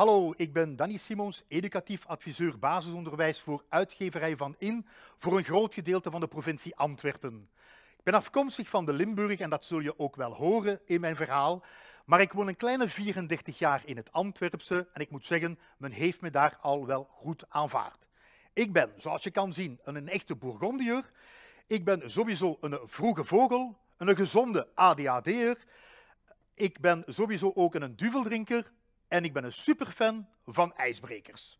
Hallo, ik ben Danny Simons, educatief adviseur basisonderwijs voor uitgeverij van In voor een groot gedeelte van de provincie Antwerpen. Ik ben afkomstig van de Limburg en dat zul je ook wel horen in mijn verhaal. Maar ik woon een kleine 34 jaar in het Antwerpse en ik moet zeggen, men heeft me daar al wel goed aanvaard. Ik ben, zoals je kan zien, een, echte Bourgondiër. Ik ben sowieso een vroege vogel, een gezonde ADHD'er. Ik ben sowieso ook een duveldrinker, en ik ben een superfan van ijsbrekers.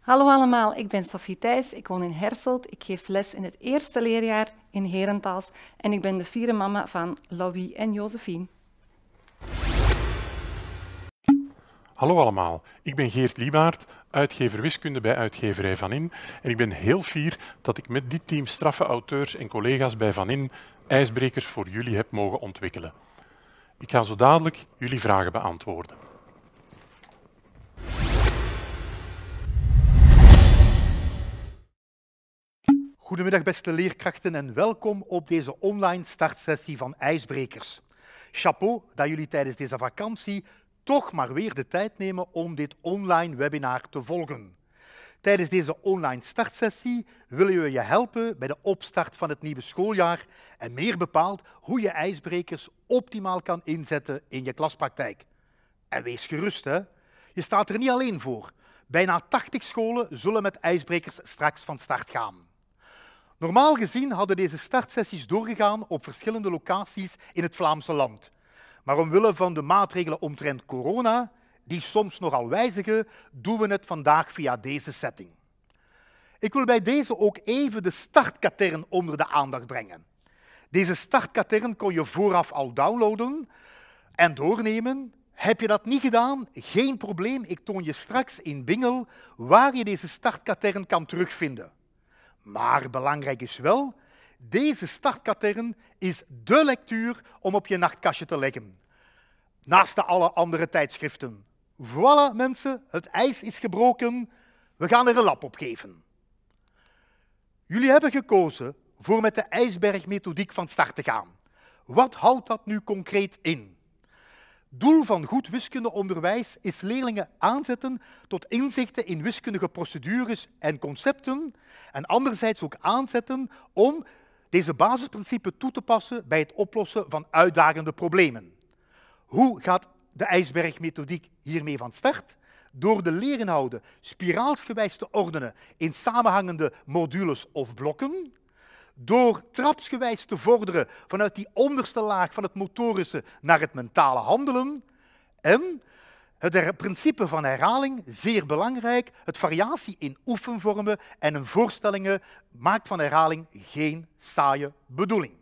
Hallo allemaal, ik ben Sophie Thijs, ik woon in Herselt, ik geef les in het eerste leerjaar in Herentals en ik ben de vierde mama van Louis en Josephine. Hallo allemaal, ik ben Geert Liebaert, uitgever wiskunde bij uitgeverij Van In en ik ben heel fier dat ik met dit team straffe auteurs en collega's bij Van In ijsbrekers voor jullie heb mogen ontwikkelen. Ik ga zo dadelijk jullie vragen beantwoorden. Goedemiddag beste leerkrachten en welkom op deze online startsessie van IJsbrekers. Chapeau dat jullie tijdens deze vakantie toch maar weer de tijd nemen om dit online webinar te volgen. Tijdens deze online startsessie willen we je helpen bij de opstart van het nieuwe schooljaar en meer bepaald hoe je ijsbrekers optimaal kan inzetten in je klaspraktijk. En wees gerust, hè? je staat er niet alleen voor. Bijna 80 scholen zullen met ijsbrekers straks van start gaan. Normaal gezien hadden deze startsessies doorgegaan op verschillende locaties in het Vlaamse land. Maar omwille van de maatregelen omtrent corona die soms nogal wijzigen, doen we het vandaag via deze setting. Ik wil bij deze ook even de startkatern onder de aandacht brengen. Deze startkatern kon je vooraf al downloaden en doornemen. Heb je dat niet gedaan? Geen probleem, ik toon je straks in Bingel waar je deze startkatern kan terugvinden. Maar belangrijk is wel, deze startkatern is dé lectuur om op je nachtkastje te leggen. Naast de alle andere tijdschriften. Voilà, mensen, het ijs is gebroken. We gaan er een lap op geven. Jullie hebben gekozen voor met de ijsbergmethodiek van start te gaan. Wat houdt dat nu concreet in? Doel van goed wiskundeonderwijs is leerlingen aanzetten tot inzichten in wiskundige procedures en concepten en anderzijds ook aanzetten om deze basisprincipes toe te passen bij het oplossen van uitdagende problemen. Hoe gaat de ijsbergmethodiek hiermee van start door de leerinhouden spiraalsgewijs te ordenen in samenhangende modules of blokken, door trapsgewijs te vorderen vanuit die onderste laag van het motorische naar het mentale handelen en het principe van herhaling, zeer belangrijk, het variatie in oefenvormen en in voorstellingen maakt van herhaling geen saaie bedoeling.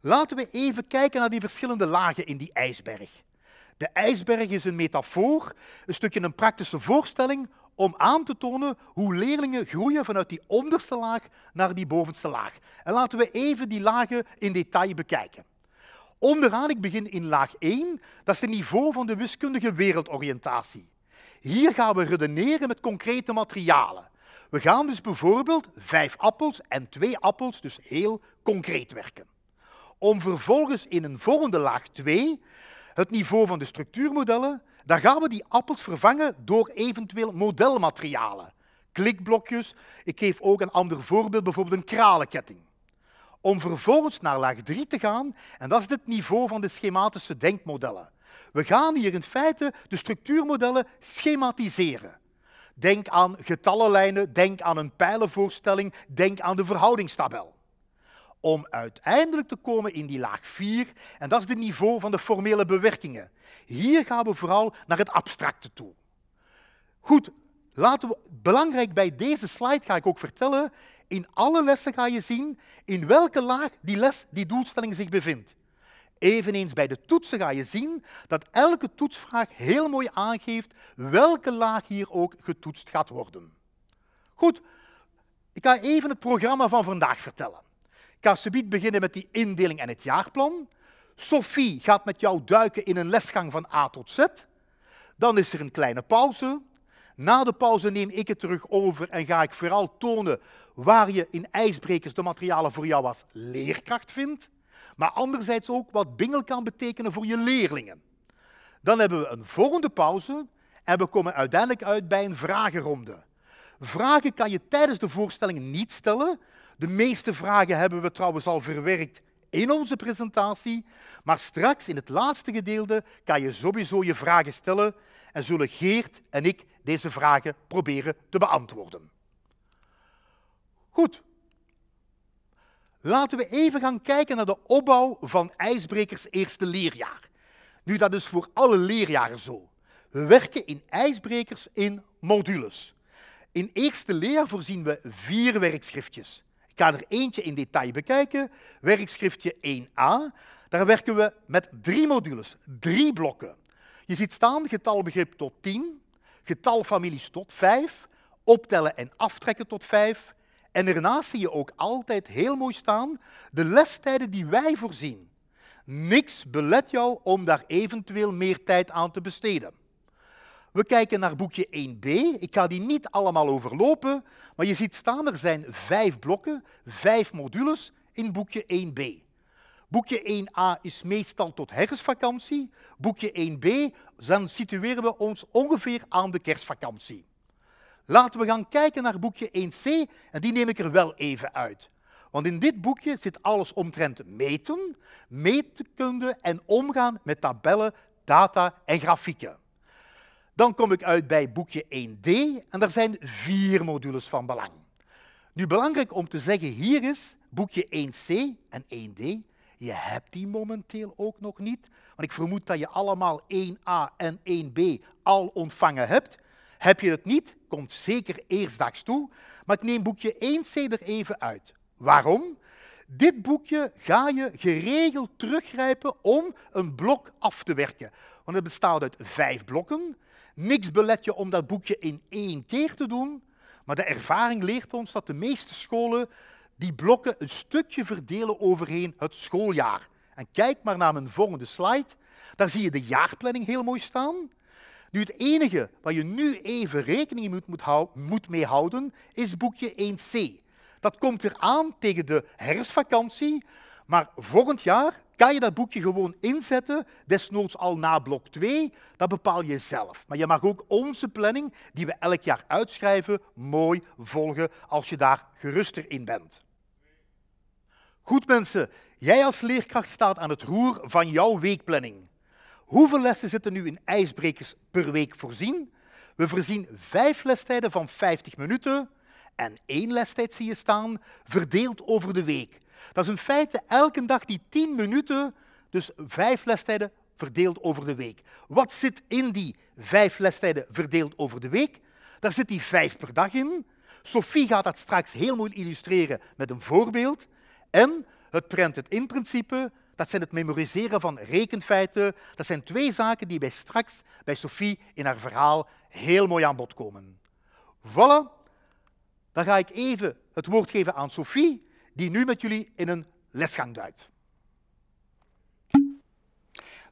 Laten we even kijken naar die verschillende lagen in die ijsberg. De ijsberg is een metafoor, een stukje een praktische voorstelling om aan te tonen hoe leerlingen groeien vanuit die onderste laag naar die bovenste laag. En laten we even die lagen in detail bekijken. Onderaan, ik begin in laag 1, dat is het niveau van de wiskundige wereldoriëntatie. Hier gaan we redeneren met concrete materialen. We gaan dus bijvoorbeeld vijf appels en twee appels, dus heel concreet werken. Om vervolgens in een volgende laag 2 het niveau van de structuurmodellen, dan gaan we die appels vervangen door eventueel modelmaterialen. Klikblokjes, ik geef ook een ander voorbeeld, bijvoorbeeld een kralenketting. Om vervolgens naar laag 3 te gaan, en dat is het niveau van de schematische denkmodellen. We gaan hier in feite de structuurmodellen schematiseren. Denk aan getallenlijnen, denk aan een pijlenvoorstelling, denk aan de verhoudingstabel om uiteindelijk te komen in die laag 4, en dat is het niveau van de formele bewerkingen. Hier gaan we vooral naar het abstracte toe. Goed, laten we, belangrijk bij deze slide ga ik ook vertellen, in alle lessen ga je zien in welke laag die les, die doelstelling zich bevindt. Eveneens bij de toetsen ga je zien dat elke toetsvraag heel mooi aangeeft welke laag hier ook getoetst gaat worden. Goed, ik ga even het programma van vandaag vertellen ga beginnen met die indeling en het jaarplan. Sophie gaat met jou duiken in een lesgang van A tot Z. Dan is er een kleine pauze. Na de pauze neem ik het terug over en ga ik vooral tonen waar je in ijsbrekers de materialen voor jou als leerkracht vindt. Maar anderzijds ook wat Bingel kan betekenen voor je leerlingen. Dan hebben we een volgende pauze en we komen uiteindelijk uit bij een vragenronde. Vragen kan je tijdens de voorstelling niet stellen, de meeste vragen hebben we trouwens al verwerkt in onze presentatie, maar straks in het laatste gedeelte kan je sowieso je vragen stellen en zullen Geert en ik deze vragen proberen te beantwoorden. Goed. Laten we even gaan kijken naar de opbouw van IJsbrekers eerste leerjaar. Nu, dat is voor alle leerjaren zo. We werken in IJsbrekers in modules. In eerste leerjaar voorzien we vier werkschriftjes. Ik ga er eentje in detail bekijken. Werkschriftje 1a. Daar werken we met drie modules, drie blokken. Je ziet staan getalbegrip tot 10, getalfamilies tot 5, optellen en aftrekken tot 5. En daarnaast zie je ook altijd heel mooi staan de lestijden die wij voorzien. Niks belet jou om daar eventueel meer tijd aan te besteden. We kijken naar boekje 1b. Ik ga die niet allemaal overlopen, maar je ziet staan, er zijn vijf blokken, vijf modules in boekje 1b. Boekje 1a is meestal tot herfstvakantie. Boekje 1b, dan situeren we ons ongeveer aan de kerstvakantie. Laten we gaan kijken naar boekje 1c en die neem ik er wel even uit. Want in dit boekje zit alles omtrent meten, meetkunde en omgaan met tabellen, data en grafieken. Dan kom ik uit bij boekje 1D en daar zijn vier modules van belang. Nu, belangrijk om te zeggen hier is, boekje 1C en 1D, je hebt die momenteel ook nog niet, want ik vermoed dat je allemaal 1A en 1B al ontvangen hebt. Heb je het niet, komt zeker eerstdaags toe, maar ik neem boekje 1C er even uit. Waarom? Dit boekje ga je geregeld teruggrijpen om een blok af te werken. Want het bestaat uit vijf blokken. Niks belet je om dat boekje in één keer te doen, maar de ervaring leert ons dat de meeste scholen die blokken een stukje verdelen overheen het schooljaar. En kijk maar naar mijn volgende slide. Daar zie je de jaarplanning heel mooi staan. Nu, het enige waar je nu even rekening moet, moet, moet mee houden, is boekje 1c. Dat komt eraan tegen de herfstvakantie. Maar volgend jaar kan je dat boekje gewoon inzetten, desnoods al na blok 2. Dat bepaal je zelf. Maar je mag ook onze planning, die we elk jaar uitschrijven, mooi volgen als je daar geruster in bent. Goed mensen, jij als leerkracht staat aan het roer van jouw weekplanning. Hoeveel lessen zitten nu in ijsbrekers per week voorzien? We voorzien vijf lestijden van 50 minuten en één lestijd zie je staan, verdeeld over de week. Dat is in feite elke dag die 10 minuten, dus vijf lestijden verdeeld over de week. Wat zit in die vijf lestijden verdeeld over de week? Daar zit die vijf per dag in. Sophie gaat dat straks heel mooi illustreren met een voorbeeld. En het prent het in principe, dat zijn het memoriseren van rekenfeiten. Dat zijn twee zaken die bij straks bij Sophie in haar verhaal heel mooi aan bod komen. Voilà, dan ga ik even het woord geven aan Sophie die nu met jullie in een lesgang duikt.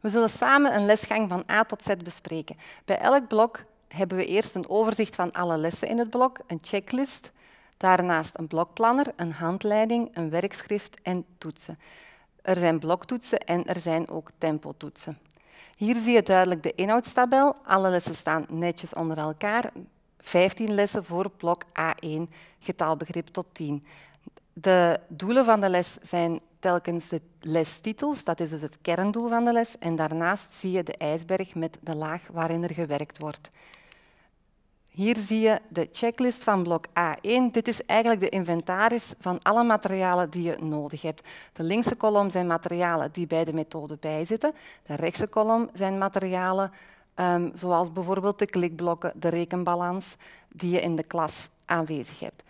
We zullen samen een lesgang van A tot Z bespreken. Bij elk blok hebben we eerst een overzicht van alle lessen in het blok, een checklist, daarnaast een blokplanner, een handleiding, een werkschrift en toetsen. Er zijn bloktoetsen en er zijn ook tempotoetsen. Hier zie je duidelijk de inhoudstabel. Alle lessen staan netjes onder elkaar. 15 lessen voor blok A1, getalbegrip tot 10. De doelen van de les zijn telkens de lestitels, dat is dus het kerndoel van de les, en daarnaast zie je de ijsberg met de laag waarin er gewerkt wordt. Hier zie je de checklist van blok A1. Dit is eigenlijk de inventaris van alle materialen die je nodig hebt. De linkse kolom zijn materialen die bij de methode bijzitten. De rechtse kolom zijn materialen ehm, zoals bijvoorbeeld de klikblokken, de rekenbalans, die je in de klas aanwezig hebt.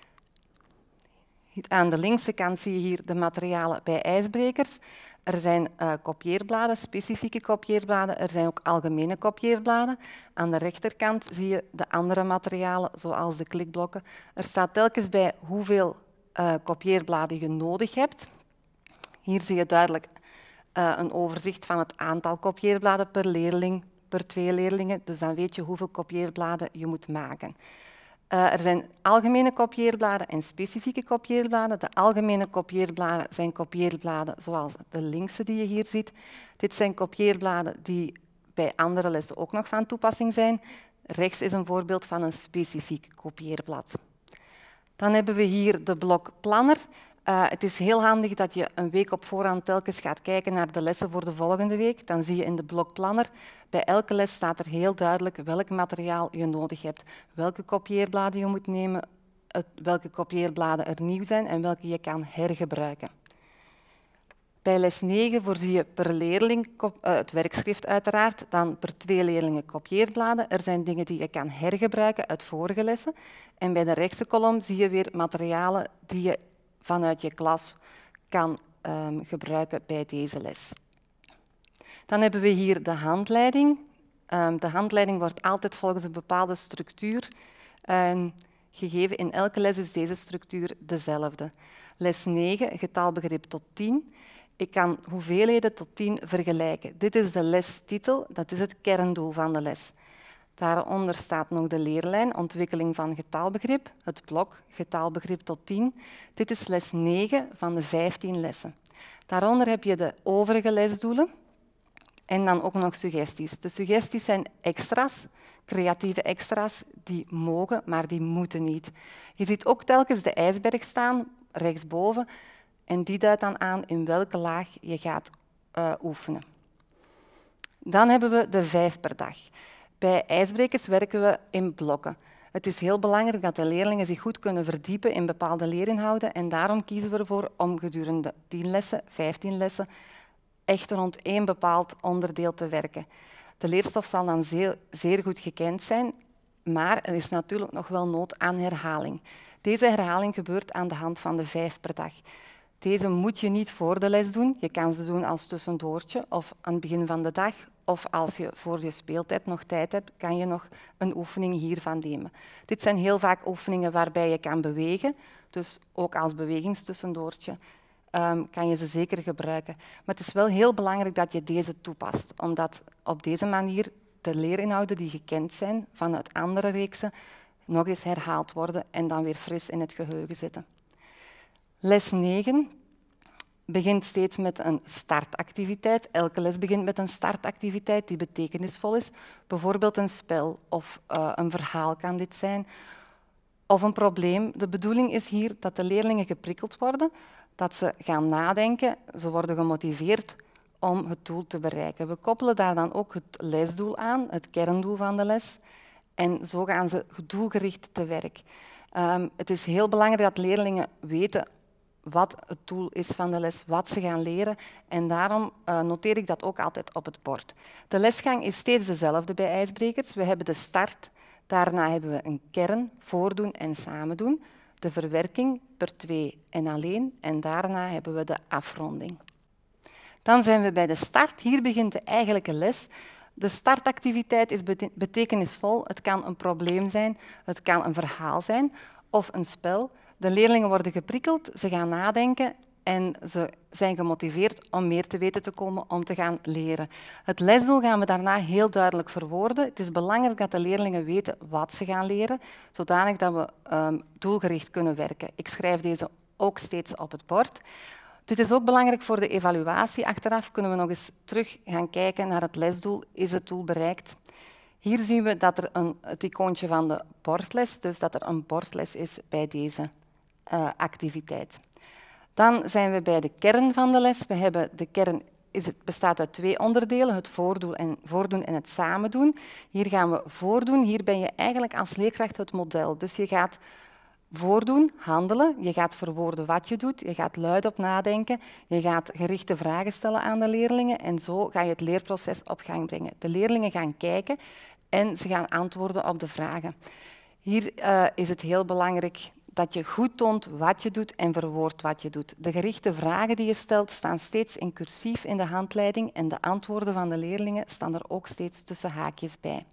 Aan de linkse kant zie je hier de materialen bij ijsbrekers. Er zijn eh, kopieerbladen, specifieke kopieerbladen. Er zijn ook algemene kopieerbladen. Aan de rechterkant zie je de andere materialen, zoals de klikblokken. Er staat telkens bij hoeveel eh, kopieerbladen je nodig hebt. Hier zie je duidelijk eh, een overzicht van het aantal kopieerbladen per leerling, per twee leerlingen. Dus dan weet je hoeveel kopieerbladen je moet maken. Eh, er zijn algemene kopieerbladen en specifieke kopieerbladen. De algemene kopieerbladen zijn kopieerbladen zoals de linkse die je hier ziet. Dit zijn kopieerbladen die bij andere lessen ook nog van toepassing zijn. Rechts is een voorbeeld van een specifiek kopieerblad. Dan hebben we hier de blok planner. Eh, het is heel handig dat je een week op voorhand telkens gaat kijken naar de lessen voor de volgende week. Dan zie je in de blokplanner, bij elke les staat er heel duidelijk welk materiaal je nodig hebt, welke kopieerbladen je moet nemen, welke kopieerbladen er nieuw zijn en welke je kan hergebruiken. Bij les 9 voorzie je per leerling eh, het werkschrift uiteraard, dan per twee leerlingen kopieerbladen. Er zijn dingen die je kan hergebruiken uit vorige lessen. En bij de rechtse kolom zie je weer materialen die je vanuit je klas kan ehm, gebruiken bij deze les. Dan hebben we hier de handleiding. Ehm, de handleiding wordt altijd volgens een bepaalde structuur ehm, gegeven. In elke les is deze structuur dezelfde. Les 9, getalbegrip tot 10. Ik kan hoeveelheden tot 10 vergelijken. Dit is de lestitel, dat is het kerndoel van de les. Daaronder staat nog de leerlijn Ontwikkeling van getaalbegrip, het blok Getaalbegrip tot 10. Dit is les 9 van de 15 lessen. Daaronder heb je de overige lesdoelen en dan ook nog suggesties. De suggesties zijn extra's, creatieve extra's, die mogen, maar die moeten niet. Je ziet ook telkens de ijsberg staan, rechtsboven, en die duidt dan aan in welke laag je gaat eh, oefenen. Dan hebben we de vijf per dag. Bij ijsbrekers werken we in blokken. Het is heel belangrijk dat de leerlingen zich goed kunnen verdiepen in bepaalde leerinhouden en daarom kiezen we ervoor om gedurende 10 lessen, 15 lessen, echt rond één bepaald onderdeel te werken. De leerstof zal dan zeer, zeer goed gekend zijn, maar er is natuurlijk nog wel nood aan herhaling. Deze herhaling gebeurt aan de hand van de vijf per dag. Deze moet je niet voor de les doen. Je kan ze doen als tussendoortje of aan het begin van de dag of als je voor je speeltijd nog tijd hebt, kan je nog een oefening hiervan nemen. Dit zijn heel vaak oefeningen waarbij je kan bewegen. Dus ook als bewegingstussendoortje um, kan je ze zeker gebruiken. Maar het is wel heel belangrijk dat je deze toepast. Omdat op deze manier de leerinhouden die gekend zijn vanuit andere reeksen nog eens herhaald worden en dan weer fris in het geheugen zitten. Les 9 begint steeds met een startactiviteit. Elke les begint met een startactiviteit die betekenisvol is. Bijvoorbeeld een spel of eh, een verhaal kan dit zijn. Of een probleem. De bedoeling is hier dat de leerlingen geprikkeld worden, dat ze gaan nadenken, ze worden gemotiveerd om het doel te bereiken. We koppelen daar dan ook het lesdoel aan, het kerndoel van de les. En zo gaan ze doelgericht te werk. Ehm, het is heel belangrijk dat leerlingen weten wat het doel is van de les, wat ze gaan leren. En daarom eh, noteer ik dat ook altijd op het bord. De lesgang is steeds dezelfde bij ijsbrekers. We hebben de start, daarna hebben we een kern, voordoen en samen doen. De verwerking per twee en alleen. En daarna hebben we de afronding. Dan zijn we bij de start. Hier begint de eigenlijke les. De startactiviteit is betekenisvol. Het kan een probleem zijn, het kan een verhaal zijn of een spel. De leerlingen worden geprikkeld, ze gaan nadenken en ze zijn gemotiveerd om meer te weten te komen, om te gaan leren. Het lesdoel gaan we daarna heel duidelijk verwoorden. Het is belangrijk dat de leerlingen weten wat ze gaan leren, zodanig dat we ehm, doelgericht kunnen werken. Ik schrijf deze ook steeds op het bord. Dit is ook belangrijk voor de evaluatie. Achteraf kunnen we nog eens terug gaan kijken naar het lesdoel. Is het doel bereikt? Hier zien we dat er een, het icoontje van de bordles, dus dat er een bordles is bij deze. Eh, activiteit. Dan zijn we bij de kern van de les. We hebben de kern is het bestaat uit twee onderdelen, het voordoen en, het samen doen. Hier gaan we voordoen. Hier ben je eigenlijk als leerkracht het model. Dus je gaat voordoen, handelen. Je gaat verwoorden wat je doet. Je gaat luidop nadenken. Je gaat gerichte vragen stellen aan de leerlingen. En zo ga je het leerproces op gang brengen. De leerlingen gaan kijken en ze gaan antwoorden op de vragen. Hier eh, is het heel belangrijk dat je goed toont wat je doet en verwoordt wat je doet. De gerichte vragen die je stelt staan steeds in cursief in de handleiding en de antwoorden van de leerlingen staan er ook steeds tussen haakjes bij.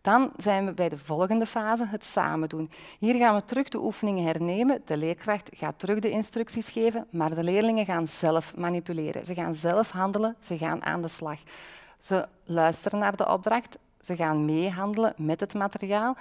Dan zijn we bij de volgende fase, het samen doen. Hier gaan we terug de oefeningen hernemen. De leerkracht gaat terug de instructies geven, maar de leerlingen gaan zelf manipuleren. Ze gaan zelf handelen, ze gaan aan de slag. Ze luisteren naar de opdracht, ze gaan meehandelen met het materiaal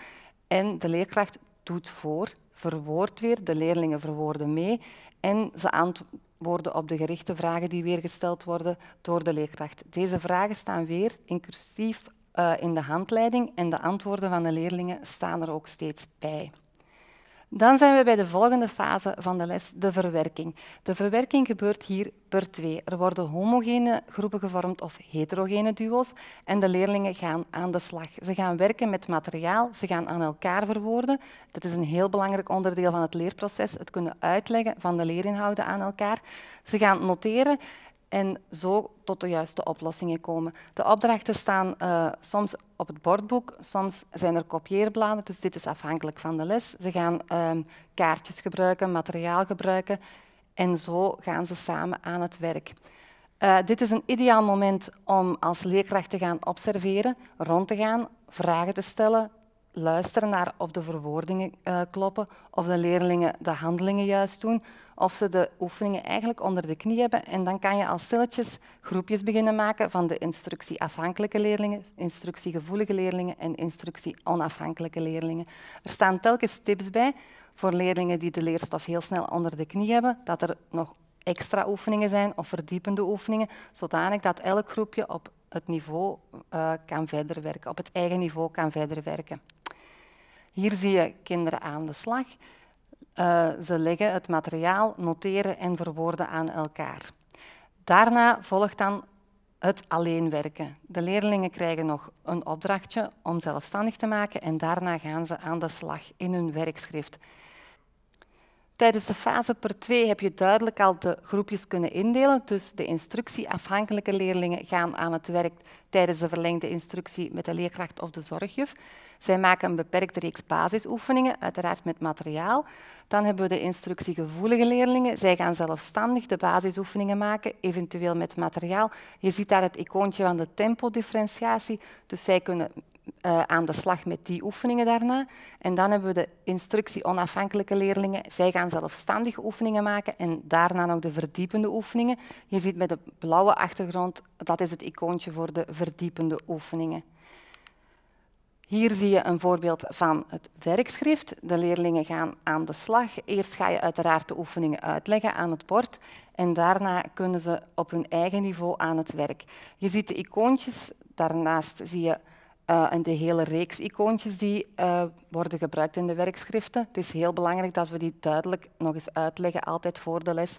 en de leerkracht doet voor verwoord weer, de leerlingen verwoorden mee en ze antwoorden op de gerichte vragen die weer gesteld worden door de leerkracht. Deze vragen staan weer inclusief eh, in de handleiding en de antwoorden van de leerlingen staan er ook steeds bij. Dan zijn we bij de volgende fase van de les, de verwerking. De verwerking gebeurt hier per twee. Er worden homogene groepen gevormd of heterogene duo's en de leerlingen gaan aan de slag. Ze gaan werken met materiaal, ze gaan aan elkaar verwoorden. Dat is een heel belangrijk onderdeel van het leerproces, het kunnen uitleggen van de leerinhouden aan elkaar. Ze gaan noteren en zo tot de juiste oplossingen komen. De opdrachten staan eh, soms op het bordboek, soms zijn er kopieerbladen, dus dit is afhankelijk van de les. Ze gaan ehm, kaartjes gebruiken, materiaal gebruiken en zo gaan ze samen aan het werk. Eh, dit is een ideaal moment om als leerkracht te gaan observeren, rond te gaan, vragen te stellen, luisteren naar of de verwoordingen eh, kloppen, of de leerlingen de handelingen juist doen, of ze de oefeningen eigenlijk onder de knie hebben. En dan kan je als stilletjes groepjes beginnen maken van de instructieafhankelijke leerlingen, instructiegevoelige leerlingen en instructieonafhankelijke leerlingen. Er staan telkens tips bij voor leerlingen die de leerstof heel snel onder de knie hebben, dat er nog extra oefeningen zijn of verdiepende oefeningen, zodanig dat elk groepje op het niveau eh, kan verder werken, op het eigen niveau kan verder werken. Hier zie je kinderen aan de slag. Eh, ze leggen het materiaal, noteren en verwoorden aan elkaar. Daarna volgt dan het alleen werken. De leerlingen krijgen nog een opdrachtje om zelfstandig te maken en daarna gaan ze aan de slag in hun werkschrift. Tijdens de fase per 2 heb je duidelijk al de groepjes kunnen indelen, dus de instructieafhankelijke leerlingen gaan aan het werk tijdens de verlengde instructie met de leerkracht of de zorgjuf. Zij maken een beperkte reeks basisoefeningen, uiteraard met materiaal. Dan hebben we de instructiegevoelige leerlingen. Zij gaan zelfstandig de basisoefeningen maken, eventueel met materiaal. Je ziet daar het icoontje van de tempodifferentiatie, dus zij kunnen eh, aan de slag met die oefeningen daarna. En dan hebben we de instructie onafhankelijke leerlingen. Zij gaan zelfstandig oefeningen maken en daarna nog de verdiepende oefeningen. Je ziet met de blauwe achtergrond, dat is het icoontje voor de verdiepende oefeningen. Hier zie je een voorbeeld van het werkschrift. De leerlingen gaan aan de slag. Eerst ga je uiteraard de oefeningen uitleggen aan het bord en daarna kunnen ze op hun eigen niveau aan het werk. Je ziet de icoontjes, daarnaast zie je uh, en de hele reeks icoontjes die eh, worden gebruikt in de werkschriften. Het is heel belangrijk dat we die duidelijk nog eens uitleggen, altijd voor de les,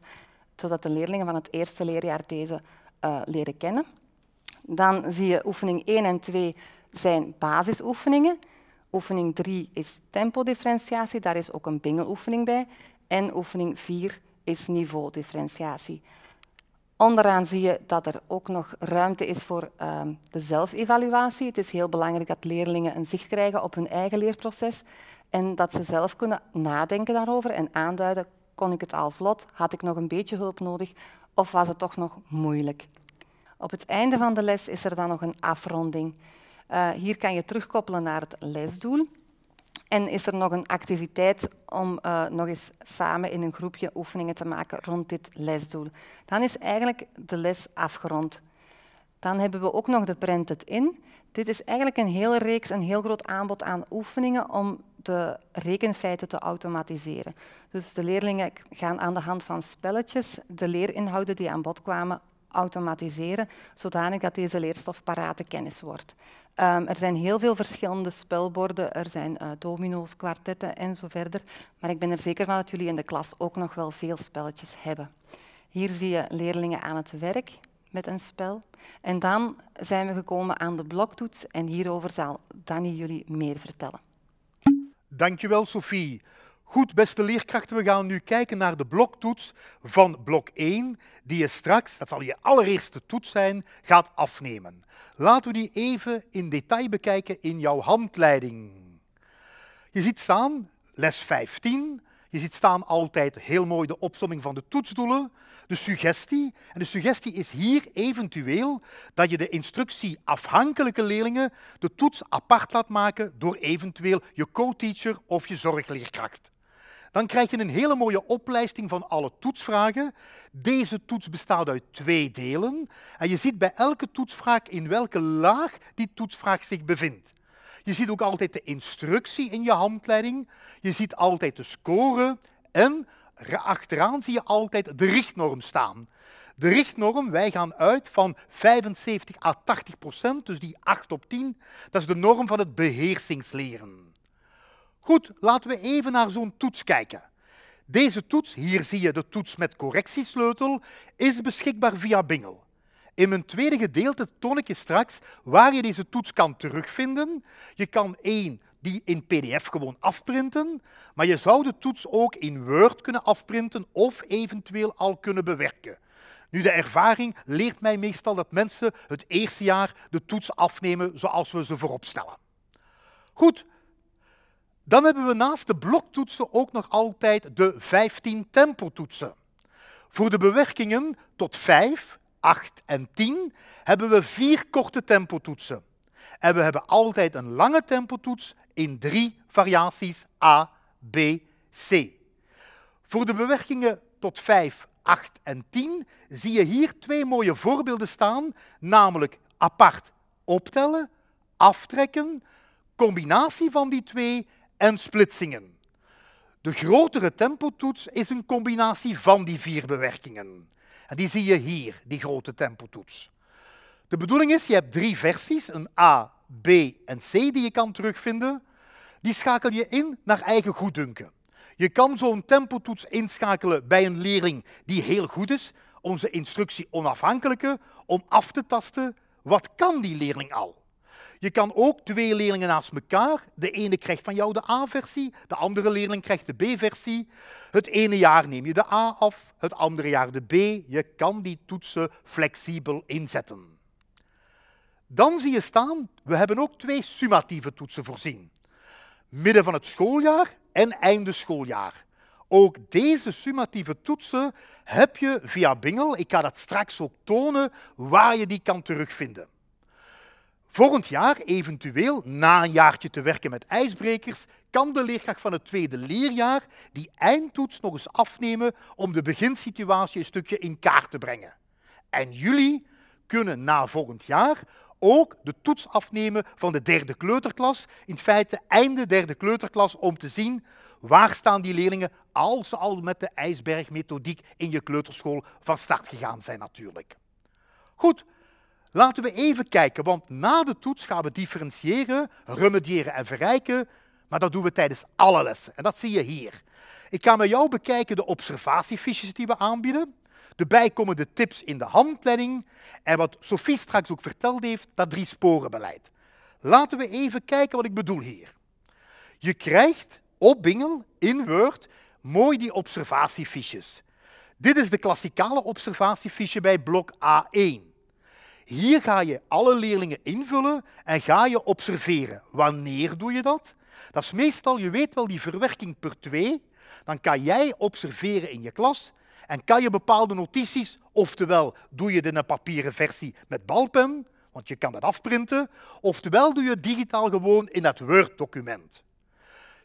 zodat de leerlingen van het eerste leerjaar deze eh, leren kennen. Dan zie je oefening 1 en 2 zijn basisoefeningen. Oefening 3 is tempodifferentiatie, daar is ook een bingeloefening bij. En oefening 4 is niveaudifferentiatie. differentiatie Onderaan zie je dat er ook nog ruimte is voor ehm, de zelfevaluatie. Het is heel belangrijk dat leerlingen een zicht krijgen op hun eigen leerproces en dat ze zelf kunnen nadenken daarover en aanduiden, kon ik het al vlot, had ik nog een beetje hulp nodig of was het toch nog moeilijk. Op het einde van de les is er dan nog een afronding. Eh, hier kan je terugkoppelen naar het lesdoel. En is er nog een activiteit om eh, nog eens samen in een groepje oefeningen te maken rond dit lesdoel. Dan is eigenlijk de les afgerond. Dan hebben we ook nog de Print It In. Dit is eigenlijk een hele reeks, een heel groot aanbod aan oefeningen om de rekenfeiten te automatiseren. Dus de leerlingen gaan aan de hand van spelletjes de leerinhouden die aan bod kwamen automatiseren, zodanig dat deze leerstof parate kennis wordt. Ehm, er zijn heel veel verschillende spelborden, er zijn eh, domino's, kwartetten en zo verder, maar ik ben er zeker van dat jullie in de klas ook nog wel veel spelletjes hebben. Hier zie je leerlingen aan het werk met een spel. En dan zijn we gekomen aan de bloktoets en hierover zal Danny jullie meer vertellen. Dankjewel, Sophie. Goed, beste leerkrachten, we gaan nu kijken naar de bloktoets van blok 1, die je straks, dat zal je allereerste toets zijn, gaat afnemen. Laten we die even in detail bekijken in jouw handleiding. Je ziet staan, les 15, je ziet staan altijd heel mooi de opsomming van de toetsdoelen, de suggestie. En de suggestie is hier eventueel dat je de instructie afhankelijke leerlingen de toets apart laat maken door eventueel je co-teacher of je zorgleerkracht. Dan krijg je een hele mooie opleiding van alle toetsvragen. Deze toets bestaat uit twee delen. En je ziet bij elke toetsvraag in welke laag die toetsvraag zich bevindt. Je ziet ook altijd de instructie in je handleiding. Je ziet altijd de score. En achteraan zie je altijd de richtnorm staan. De richtnorm, wij gaan uit van 75 à 80 procent, dus die 8 op 10, dat is de norm van het beheersingsleren. Goed, laten we even naar zo'n toets kijken. Deze toets, hier zie je de toets met correctiesleutel, is beschikbaar via Bingel. In mijn tweede gedeelte toon ik je straks waar je deze toets kan terugvinden. Je kan één die in PDF gewoon afprinten, maar je zou de toets ook in Word kunnen afprinten of eventueel al kunnen bewerken. Nu, de ervaring leert mij meestal dat mensen het eerste jaar de toets afnemen zoals we ze vooropstellen. Goed, dan hebben we naast de bloktoetsen ook nog altijd de 15 tempotoetsen. Voor de bewerkingen tot 5, 8 en 10 hebben we vier korte tempotoetsen. En we hebben altijd een lange tempotoets in drie variaties A, B, C. Voor de bewerkingen tot 5, 8 en 10 zie je hier twee mooie voorbeelden staan, namelijk apart optellen, aftrekken, combinatie van die twee en splitsingen. De grotere tempotoets is een combinatie van die vier bewerkingen. En die zie je hier, die grote tempotoets. De bedoeling is, je hebt drie versies, een A, B en C, die je kan terugvinden. Die schakel je in naar eigen goeddunken. Je kan zo'n tempotoets inschakelen bij een leerling die heel goed is, onze instructie onafhankelijke, om af te tasten wat kan die leerling al. Je kan ook twee leerlingen naast elkaar. De ene krijgt van jou de A-versie, de andere leerling krijgt de B-versie. Het ene jaar neem je de A af, het andere jaar de B. Je kan die toetsen flexibel inzetten. Dan zie je staan, we hebben ook twee summatieve toetsen voorzien. Midden van het schooljaar en einde schooljaar. Ook deze summatieve toetsen heb je via Bingel, ik ga dat straks ook tonen, waar je die kan terugvinden. Volgend jaar, eventueel na een jaartje te werken met ijsbrekers, kan de leerkracht van het tweede leerjaar die eindtoets nog eens afnemen om de beginsituatie een stukje in kaart te brengen. En jullie kunnen na volgend jaar ook de toets afnemen van de derde kleuterklas, in feite einde derde kleuterklas, om te zien waar staan die leerlingen als ze al met de ijsbergmethodiek in je kleuterschool van start gegaan zijn natuurlijk. Goed, Laten we even kijken, want na de toets gaan we differentiëren, remediëren en verrijken, maar dat doen we tijdens alle lessen. En dat zie je hier. Ik ga met jou bekijken de observatiefiches die we aanbieden, de bijkomende tips in de handleiding en wat Sophie straks ook verteld heeft, dat drie beleid. Laten we even kijken wat ik bedoel hier. Je krijgt op Bingel in Word mooi die observatiefiches. Dit is de klassikale observatiefiche bij blok A1. Hier ga je alle leerlingen invullen en ga je observeren. Wanneer doe je dat? Dat is meestal, je weet wel, die verwerking per twee. Dan kan jij observeren in je klas en kan je bepaalde notities, oftewel doe je de een papieren versie met balpen, want je kan dat afprinten, oftewel doe je het digitaal gewoon in dat Word-document.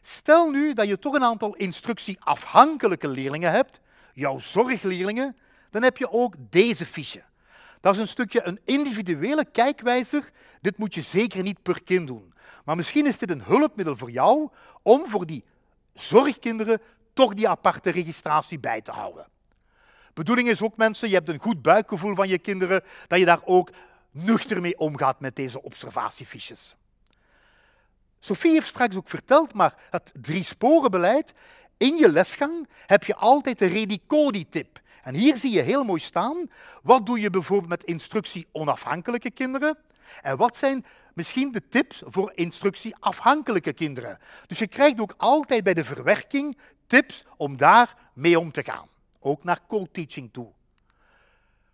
Stel nu dat je toch een aantal instructieafhankelijke leerlingen hebt, jouw zorgleerlingen, dan heb je ook deze fiche. Dat is een stukje een individuele kijkwijzer. Dit moet je zeker niet per kind doen. Maar misschien is dit een hulpmiddel voor jou om voor die zorgkinderen toch die aparte registratie bij te houden. Bedoeling is ook, mensen, je hebt een goed buikgevoel van je kinderen, dat je daar ook nuchter mee omgaat met deze observatiefiches. Sophie heeft straks ook verteld, maar het drie sporen beleid in je lesgang heb je altijd de redicodi-tip. En hier zie je heel mooi staan, wat doe je bijvoorbeeld met instructie onafhankelijke kinderen? En wat zijn misschien de tips voor instructie afhankelijke kinderen? Dus je krijgt ook altijd bij de verwerking tips om daar mee om te gaan. Ook naar co-teaching toe.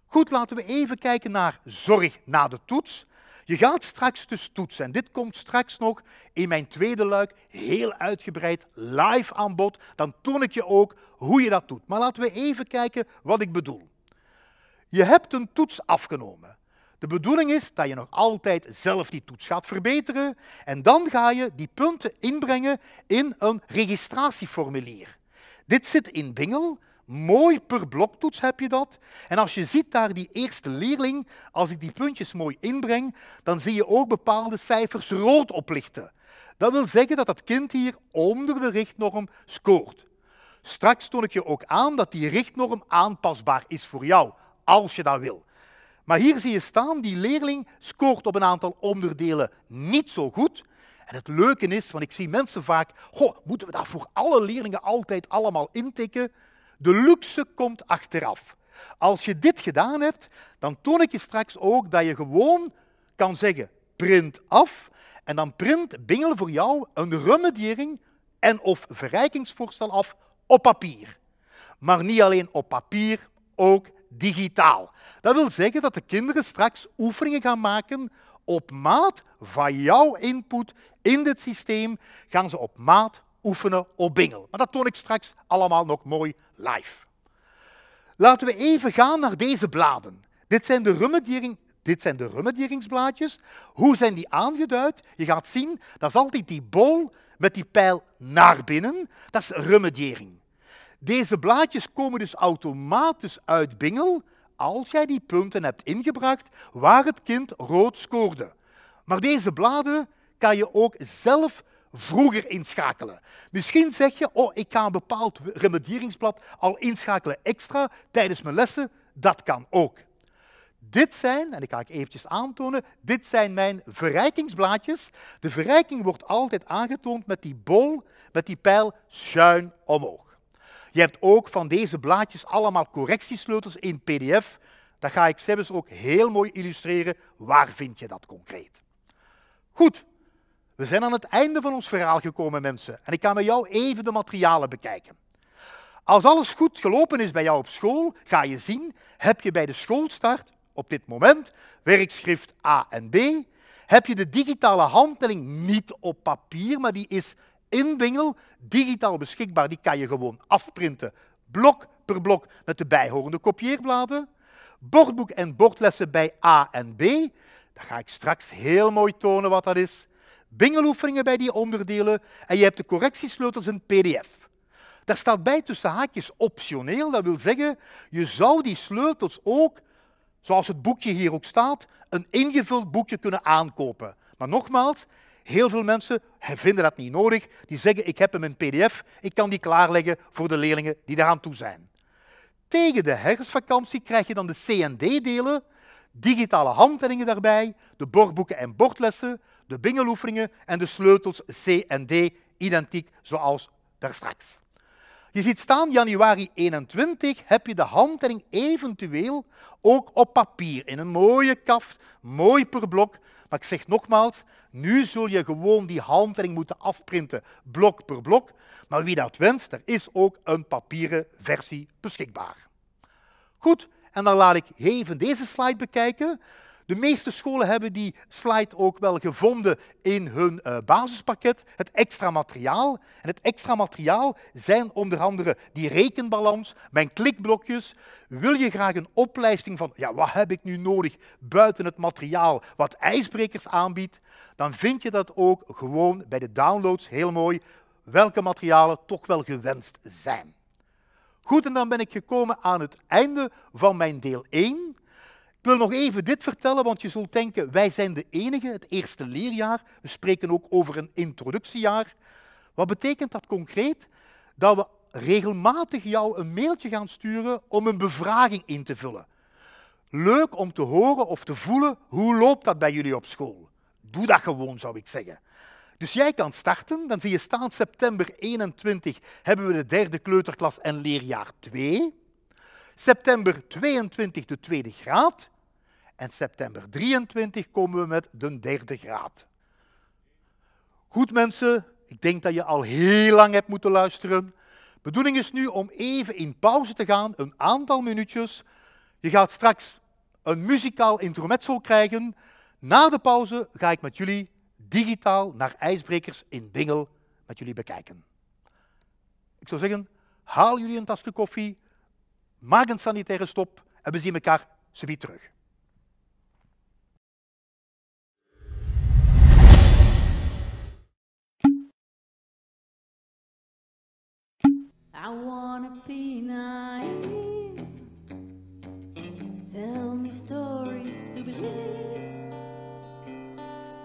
Goed, laten we even kijken naar zorg na de toets. Je gaat straks dus toetsen. En dit komt straks nog in mijn tweede luik heel uitgebreid live aan bod. Dan toon ik je ook hoe je dat doet. Maar laten we even kijken wat ik bedoel. Je hebt een toets afgenomen. De bedoeling is dat je nog altijd zelf die toets gaat verbeteren en dan ga je die punten inbrengen in een registratieformulier. Dit zit in Bingel, Mooi per bloktoets heb je dat. En als je ziet daar die eerste leerling, als ik die puntjes mooi inbreng, dan zie je ook bepaalde cijfers rood oplichten. Dat wil zeggen dat dat kind hier onder de richtnorm scoort. Straks toon ik je ook aan dat die richtnorm aanpasbaar is voor jou, als je dat wil. Maar hier zie je staan, die leerling scoort op een aantal onderdelen niet zo goed. En het leuke is, want ik zie mensen vaak, goh, moeten we dat voor alle leerlingen altijd allemaal intikken? De luxe komt achteraf. Als je dit gedaan hebt, dan toon ik je straks ook dat je gewoon kan zeggen print af en dan print Bingel voor jou een remediering en of verrijkingsvoorstel af op papier. Maar niet alleen op papier, ook digitaal. Dat wil zeggen dat de kinderen straks oefeningen gaan maken op maat van jouw input in dit systeem, gaan ze op maat oefenen op bingel. Maar dat toon ik straks allemaal nog mooi live. Laten we even gaan naar deze bladen. Dit zijn de rummediering, dit zijn de rummedieringsblaadjes. Hoe zijn die aangeduid? Je gaat zien, dat is altijd die bol met die pijl naar binnen. Dat is rummediering. Deze blaadjes komen dus automatisch uit Bingel als jij die punten hebt ingebracht waar het kind rood scoorde. Maar deze bladen kan je ook zelf vroeger inschakelen. Misschien zeg je, oh, ik ga een bepaald remedieringsblad al inschakelen extra tijdens mijn lessen. Dat kan ook. Dit zijn, en ik ga ik eventjes aantonen, dit zijn mijn verrijkingsblaadjes. De verrijking wordt altijd aangetoond met die bol, met die pijl schuin omhoog. Je hebt ook van deze blaadjes allemaal correctiesleutels in pdf. Dat ga ik zelfs ook heel mooi illustreren. Waar vind je dat concreet? Goed, we zijn aan het einde van ons verhaal gekomen, mensen. En ik ga met jou even de materialen bekijken. Als alles goed gelopen is bij jou op school, ga je zien, heb je bij de schoolstart op dit moment werkschrift A en B, heb je de digitale handeling niet op papier, maar die is in Wingel digitaal beschikbaar. Die kan je gewoon afprinten, blok per blok met de bijhorende kopieerbladen. Bordboek en bordlessen bij A en B. Dat ga ik straks heel mooi tonen wat dat is bingeloefeningen bij die onderdelen en je hebt de correctiesleutels in PDF. Daar staat bij tussen haakjes optioneel, dat wil zeggen, je zou die sleutels ook, zoals het boekje hier ook staat, een ingevuld boekje kunnen aankopen. Maar nogmaals, heel veel mensen vinden dat niet nodig. Die zeggen, ik heb hem in PDF, ik kan die klaarleggen voor de leerlingen die eraan toe zijn. Tegen de herfstvakantie krijg je dan de cnd delen digitale handleidingen daarbij, de bordboeken en bordlessen, de bingeloefeningen en de sleutels C en D, identiek zoals daarstraks. Je ziet staan, januari 21 heb je de handleiding eventueel ook op papier, in een mooie kaft, mooi per blok. Maar ik zeg nogmaals, nu zul je gewoon die handleiding moeten afprinten, blok per blok. Maar wie dat wenst, er is ook een papieren versie beschikbaar. Goed, en dan laat ik even deze slide bekijken. De meeste scholen hebben die slide ook wel gevonden in hun eh, basispakket, het extra materiaal. En het extra materiaal zijn onder andere die rekenbalans, mijn klikblokjes. Wil je graag een oplijsting van ja, wat heb ik nu nodig buiten het materiaal wat IJsbrekers aanbiedt, dan vind je dat ook gewoon bij de downloads heel mooi welke materialen toch wel gewenst zijn. Goed, en dan ben ik gekomen aan het einde van mijn deel 1. Ik wil nog even dit vertellen, want je zult denken, wij zijn de enige, het eerste leerjaar. We spreken ook over een introductiejaar. Wat betekent dat concreet? Dat we regelmatig jou een mailtje gaan sturen om een bevraging in te vullen. Leuk om te horen of te voelen, hoe loopt dat bij jullie op school? Doe dat gewoon, zou ik zeggen. Dus jij kan starten, dan zie je staan september 21 hebben we de derde kleuterklas en leerjaar 2. September 22 de tweede graad. En september 23 komen we met de derde graad. Goed mensen, ik denk dat je al heel lang hebt moeten luisteren. Bedoeling is nu om even in pauze te gaan, een aantal minuutjes. Je gaat straks een muzikaal intermezzo krijgen. Na de pauze ga ik met jullie digitaal naar ijsbrekers in Bingel met jullie bekijken. Ik zou zeggen, haal jullie een tasje koffie, maak een sanitaire stop en we zien elkaar subiet terug. I wanna be naive. Tell me stories to believe.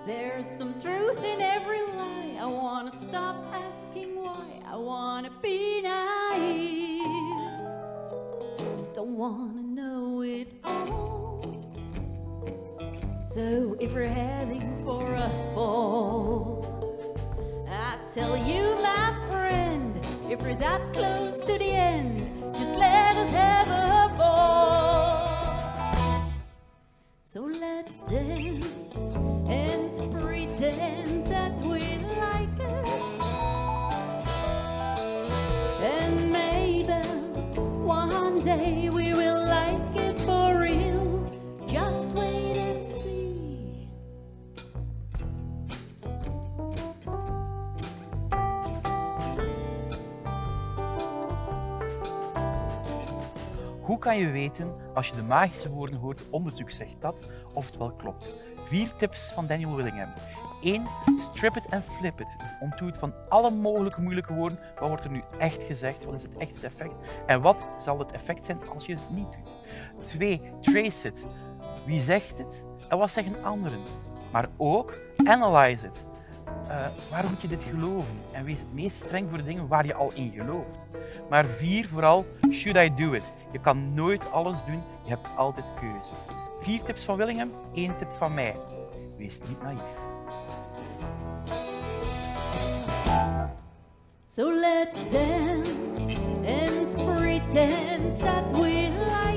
There's some truth in every lie. I wanna stop asking why. I wanna be naive. Don't wanna know it all. So if we're heading for a fall, I tell you, my friend, if we're that close to the end, just let us have a ball. So let's dance and pretend that we like it. And maybe one day we will like it for real. Just wait and see. Hoe kan je weten als je de magische woorden hoort onderzoek zegt dat of het wel klopt? Vier tips van Daniel Willingham één, strip it en flip it. Ontdoe het van alle mogelijke moeilijke woorden. Wat wordt er nu echt gezegd? Wat is het echt effect? En wat zal het effect zijn als je het niet doet? Twee, trace it. Wie zegt het? En wat zeggen anderen? Maar ook, analyze it. Uh, eh, waar moet je dit geloven? En wees het meest streng voor de dingen waar je al in gelooft. Maar vier, vooral, should I do it? Je kan nooit alles doen, je hebt altijd keuze. Vier tips van Willingham, één tip van mij. Wees niet naïef. So let's dance and pretend that we like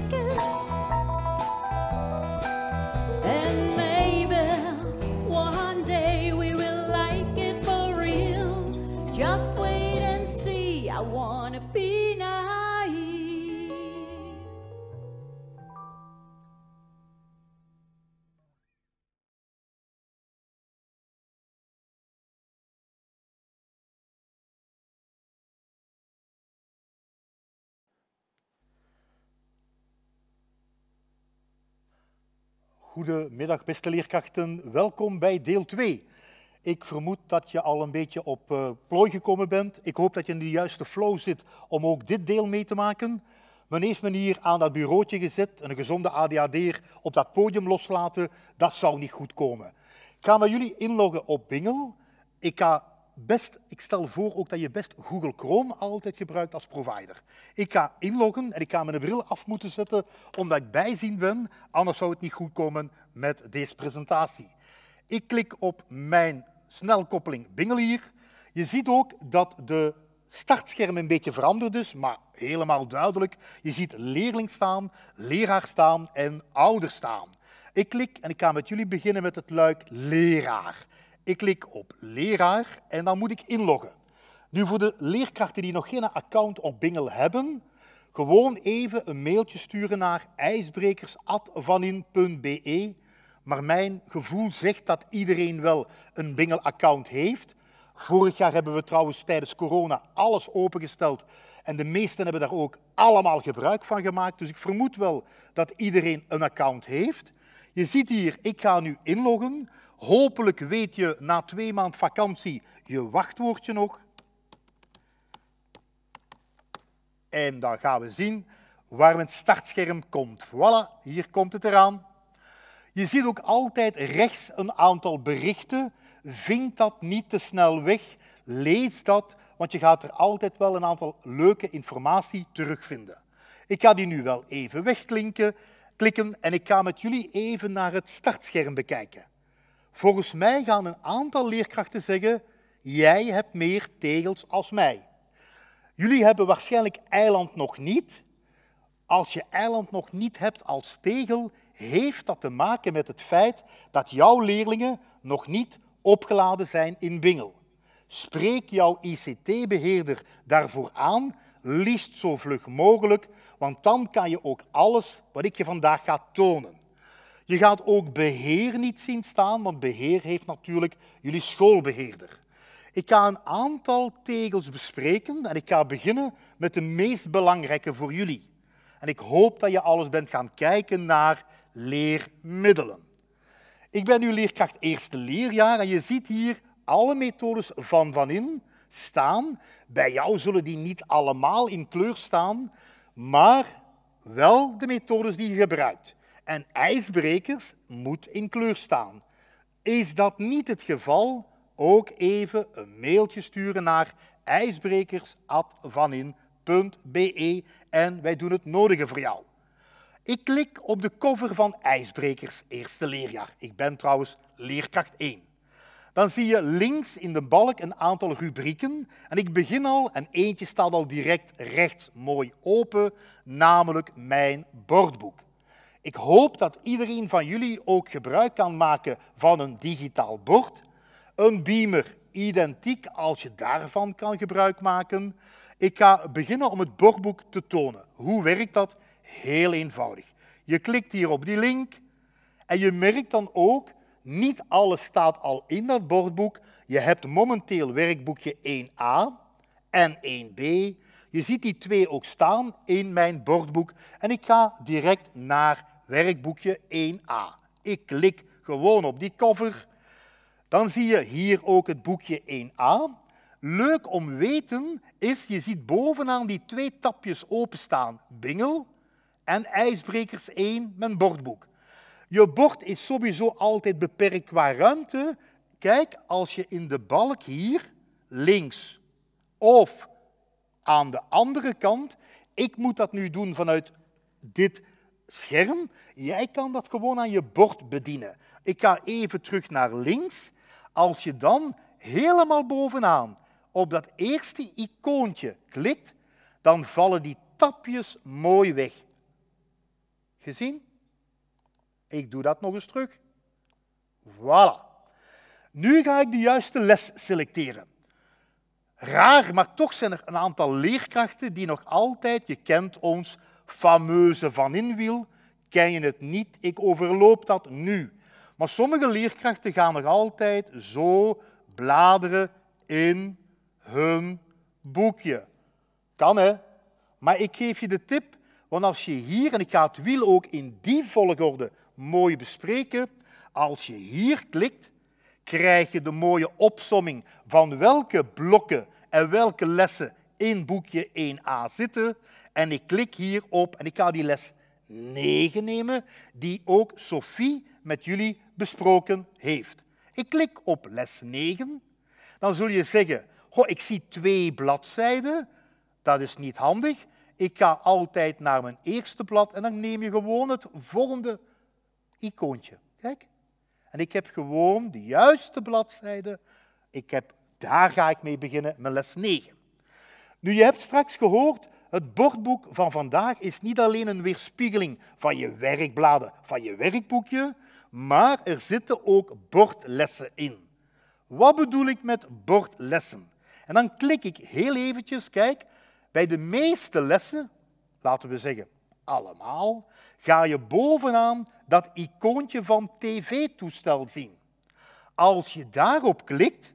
Goedemiddag, beste leerkrachten. Welkom bij deel 2. Ik vermoed dat je al een beetje op uh, plooi gekomen bent. Ik hoop dat je in de juiste flow zit om ook dit deel mee te maken. Men heeft me hier aan dat bureautje gezet en een gezonde ADHD'er op dat podium loslaten, dat zou niet goed komen. Ik ga met jullie inloggen op Bingel. Ik ga best, ik stel voor ook dat je best Google Chrome altijd gebruikt als provider. Ik ga inloggen en ik ga mijn bril af moeten zetten omdat ik bijzien ben, anders zou het niet goed komen met deze presentatie. Ik klik op mijn snelkoppeling Bingelier. Je ziet ook dat de startscherm een beetje veranderd is, maar helemaal duidelijk. Je ziet leerling staan, leraar staan en ouder staan. Ik klik en ik ga met jullie beginnen met het luik leraar. Ik klik op leraar en dan moet ik inloggen. Nu voor de leerkrachten die nog geen account op Bingel hebben, gewoon even een mailtje sturen naar ijsbrekers.vanin.be. Maar mijn gevoel zegt dat iedereen wel een Bingel-account heeft. Vorig jaar hebben we trouwens tijdens corona alles opengesteld en de meesten hebben daar ook allemaal gebruik van gemaakt. Dus ik vermoed wel dat iedereen een account heeft. Je ziet hier, ik ga nu inloggen. Hopelijk weet je na twee maand vakantie je wachtwoordje nog. En dan gaan we zien waar mijn startscherm komt. Voilà, hier komt het eraan. Je ziet ook altijd rechts een aantal berichten. Vink dat niet te snel weg. Lees dat, want je gaat er altijd wel een aantal leuke informatie terugvinden. Ik ga die nu wel even wegklikken klikken en ik ga met jullie even naar het startscherm bekijken. Volgens mij gaan een aantal leerkrachten zeggen, jij hebt meer tegels als mij. Jullie hebben waarschijnlijk eiland nog niet. Als je eiland nog niet hebt als tegel, heeft dat te maken met het feit dat jouw leerlingen nog niet opgeladen zijn in Bingel. Spreek jouw ICT-beheerder daarvoor aan, liefst zo vlug mogelijk, want dan kan je ook alles wat ik je vandaag ga tonen je gaat ook beheer niet zien staan, want beheer heeft natuurlijk jullie schoolbeheerder. Ik ga een aantal tegels bespreken en ik ga beginnen met de meest belangrijke voor jullie. En ik hoop dat je alles bent gaan kijken naar leermiddelen. Ik ben nu leerkracht eerste leerjaar en je ziet hier alle methodes van vanin staan. Bij jou zullen die niet allemaal in kleur staan, maar wel de methodes die je gebruikt. En ijsbrekers moet in kleur staan. Is dat niet het geval? Ook even een mailtje sturen naar ijsbrekers.vanin.be en wij doen het nodige voor jou. Ik klik op de cover van IJsbrekers eerste leerjaar. Ik ben trouwens leerkracht 1. Dan zie je links in de balk een aantal rubrieken. En ik begin al en eentje staat al direct rechts mooi open, namelijk mijn bordboek. Ik hoop dat iedereen van jullie ook gebruik kan maken van een digitaal bord, een beamer, identiek als je daarvan kan gebruik maken. Ik ga beginnen om het bordboek te tonen. Hoe werkt dat? Heel eenvoudig. Je klikt hier op die link en je merkt dan ook, niet alles staat al in dat bordboek. Je hebt momenteel werkboekje 1a en 1b. Je ziet die twee ook staan in mijn bordboek en ik ga direct naar werkboekje 1a. Ik klik gewoon op die cover. Dan zie je hier ook het boekje 1a. Leuk om weten is, je ziet bovenaan die twee tapjes openstaan, Bingel en IJsbrekers 1, mijn bordboek. Je bord is sowieso altijd beperkt qua ruimte. Kijk, als je in de balk hier links of aan de andere kant, ik moet dat nu doen vanuit dit scherm. Jij kan dat gewoon aan je bord bedienen. Ik ga even terug naar links. Als je dan helemaal bovenaan op dat eerste icoontje klikt, dan vallen die tapjes mooi weg. Gezien? Ik doe dat nog eens terug. Voilà. Nu ga ik de juiste les selecteren. Raar, maar toch zijn er een aantal leerkrachten die nog altijd, je kent ons, fameuze Van Inwiel, ken je het niet, ik overloop dat nu. Maar sommige leerkrachten gaan nog altijd zo bladeren in hun boekje. Kan hè? Maar ik geef je de tip, want als je hier, en ik ga het wiel ook in die volgorde mooi bespreken, als je hier klikt, krijg je de mooie opsomming van welke blokken en welke lessen in boekje 1a zitten. En ik klik hier op en ik ga die les 9 nemen, die ook Sophie met jullie besproken heeft. Ik klik op les 9, dan zul je zeggen, goh, ik zie twee bladzijden, dat is niet handig. Ik ga altijd naar mijn eerste blad en dan neem je gewoon het volgende icoontje. Kijk. En ik heb gewoon de juiste bladzijde. Ik heb, daar ga ik mee beginnen, mijn les 9. Nu, je hebt straks gehoord het bordboek van vandaag is niet alleen een weerspiegeling van je werkbladen, van je werkboekje, maar er zitten ook bordlessen in. Wat bedoel ik met bordlessen? En dan klik ik heel eventjes, kijk, bij de meeste lessen, laten we zeggen allemaal, ga je bovenaan dat icoontje van tv-toestel zien. Als je daarop klikt,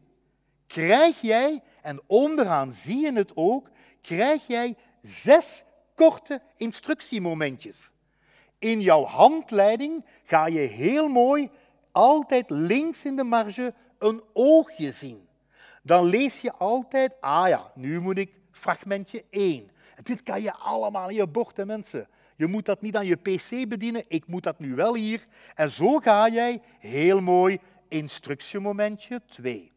krijg jij, en onderaan zie je het ook, krijg jij zes korte instructiemomentjes. In jouw handleiding ga je heel mooi altijd links in de marge een oogje zien. Dan lees je altijd, ah ja, nu moet ik fragmentje 1. Dit kan je allemaal in je bochten, mensen. Je moet dat niet aan je pc bedienen, ik moet dat nu wel hier. En zo ga jij heel mooi instructiemomentje 2.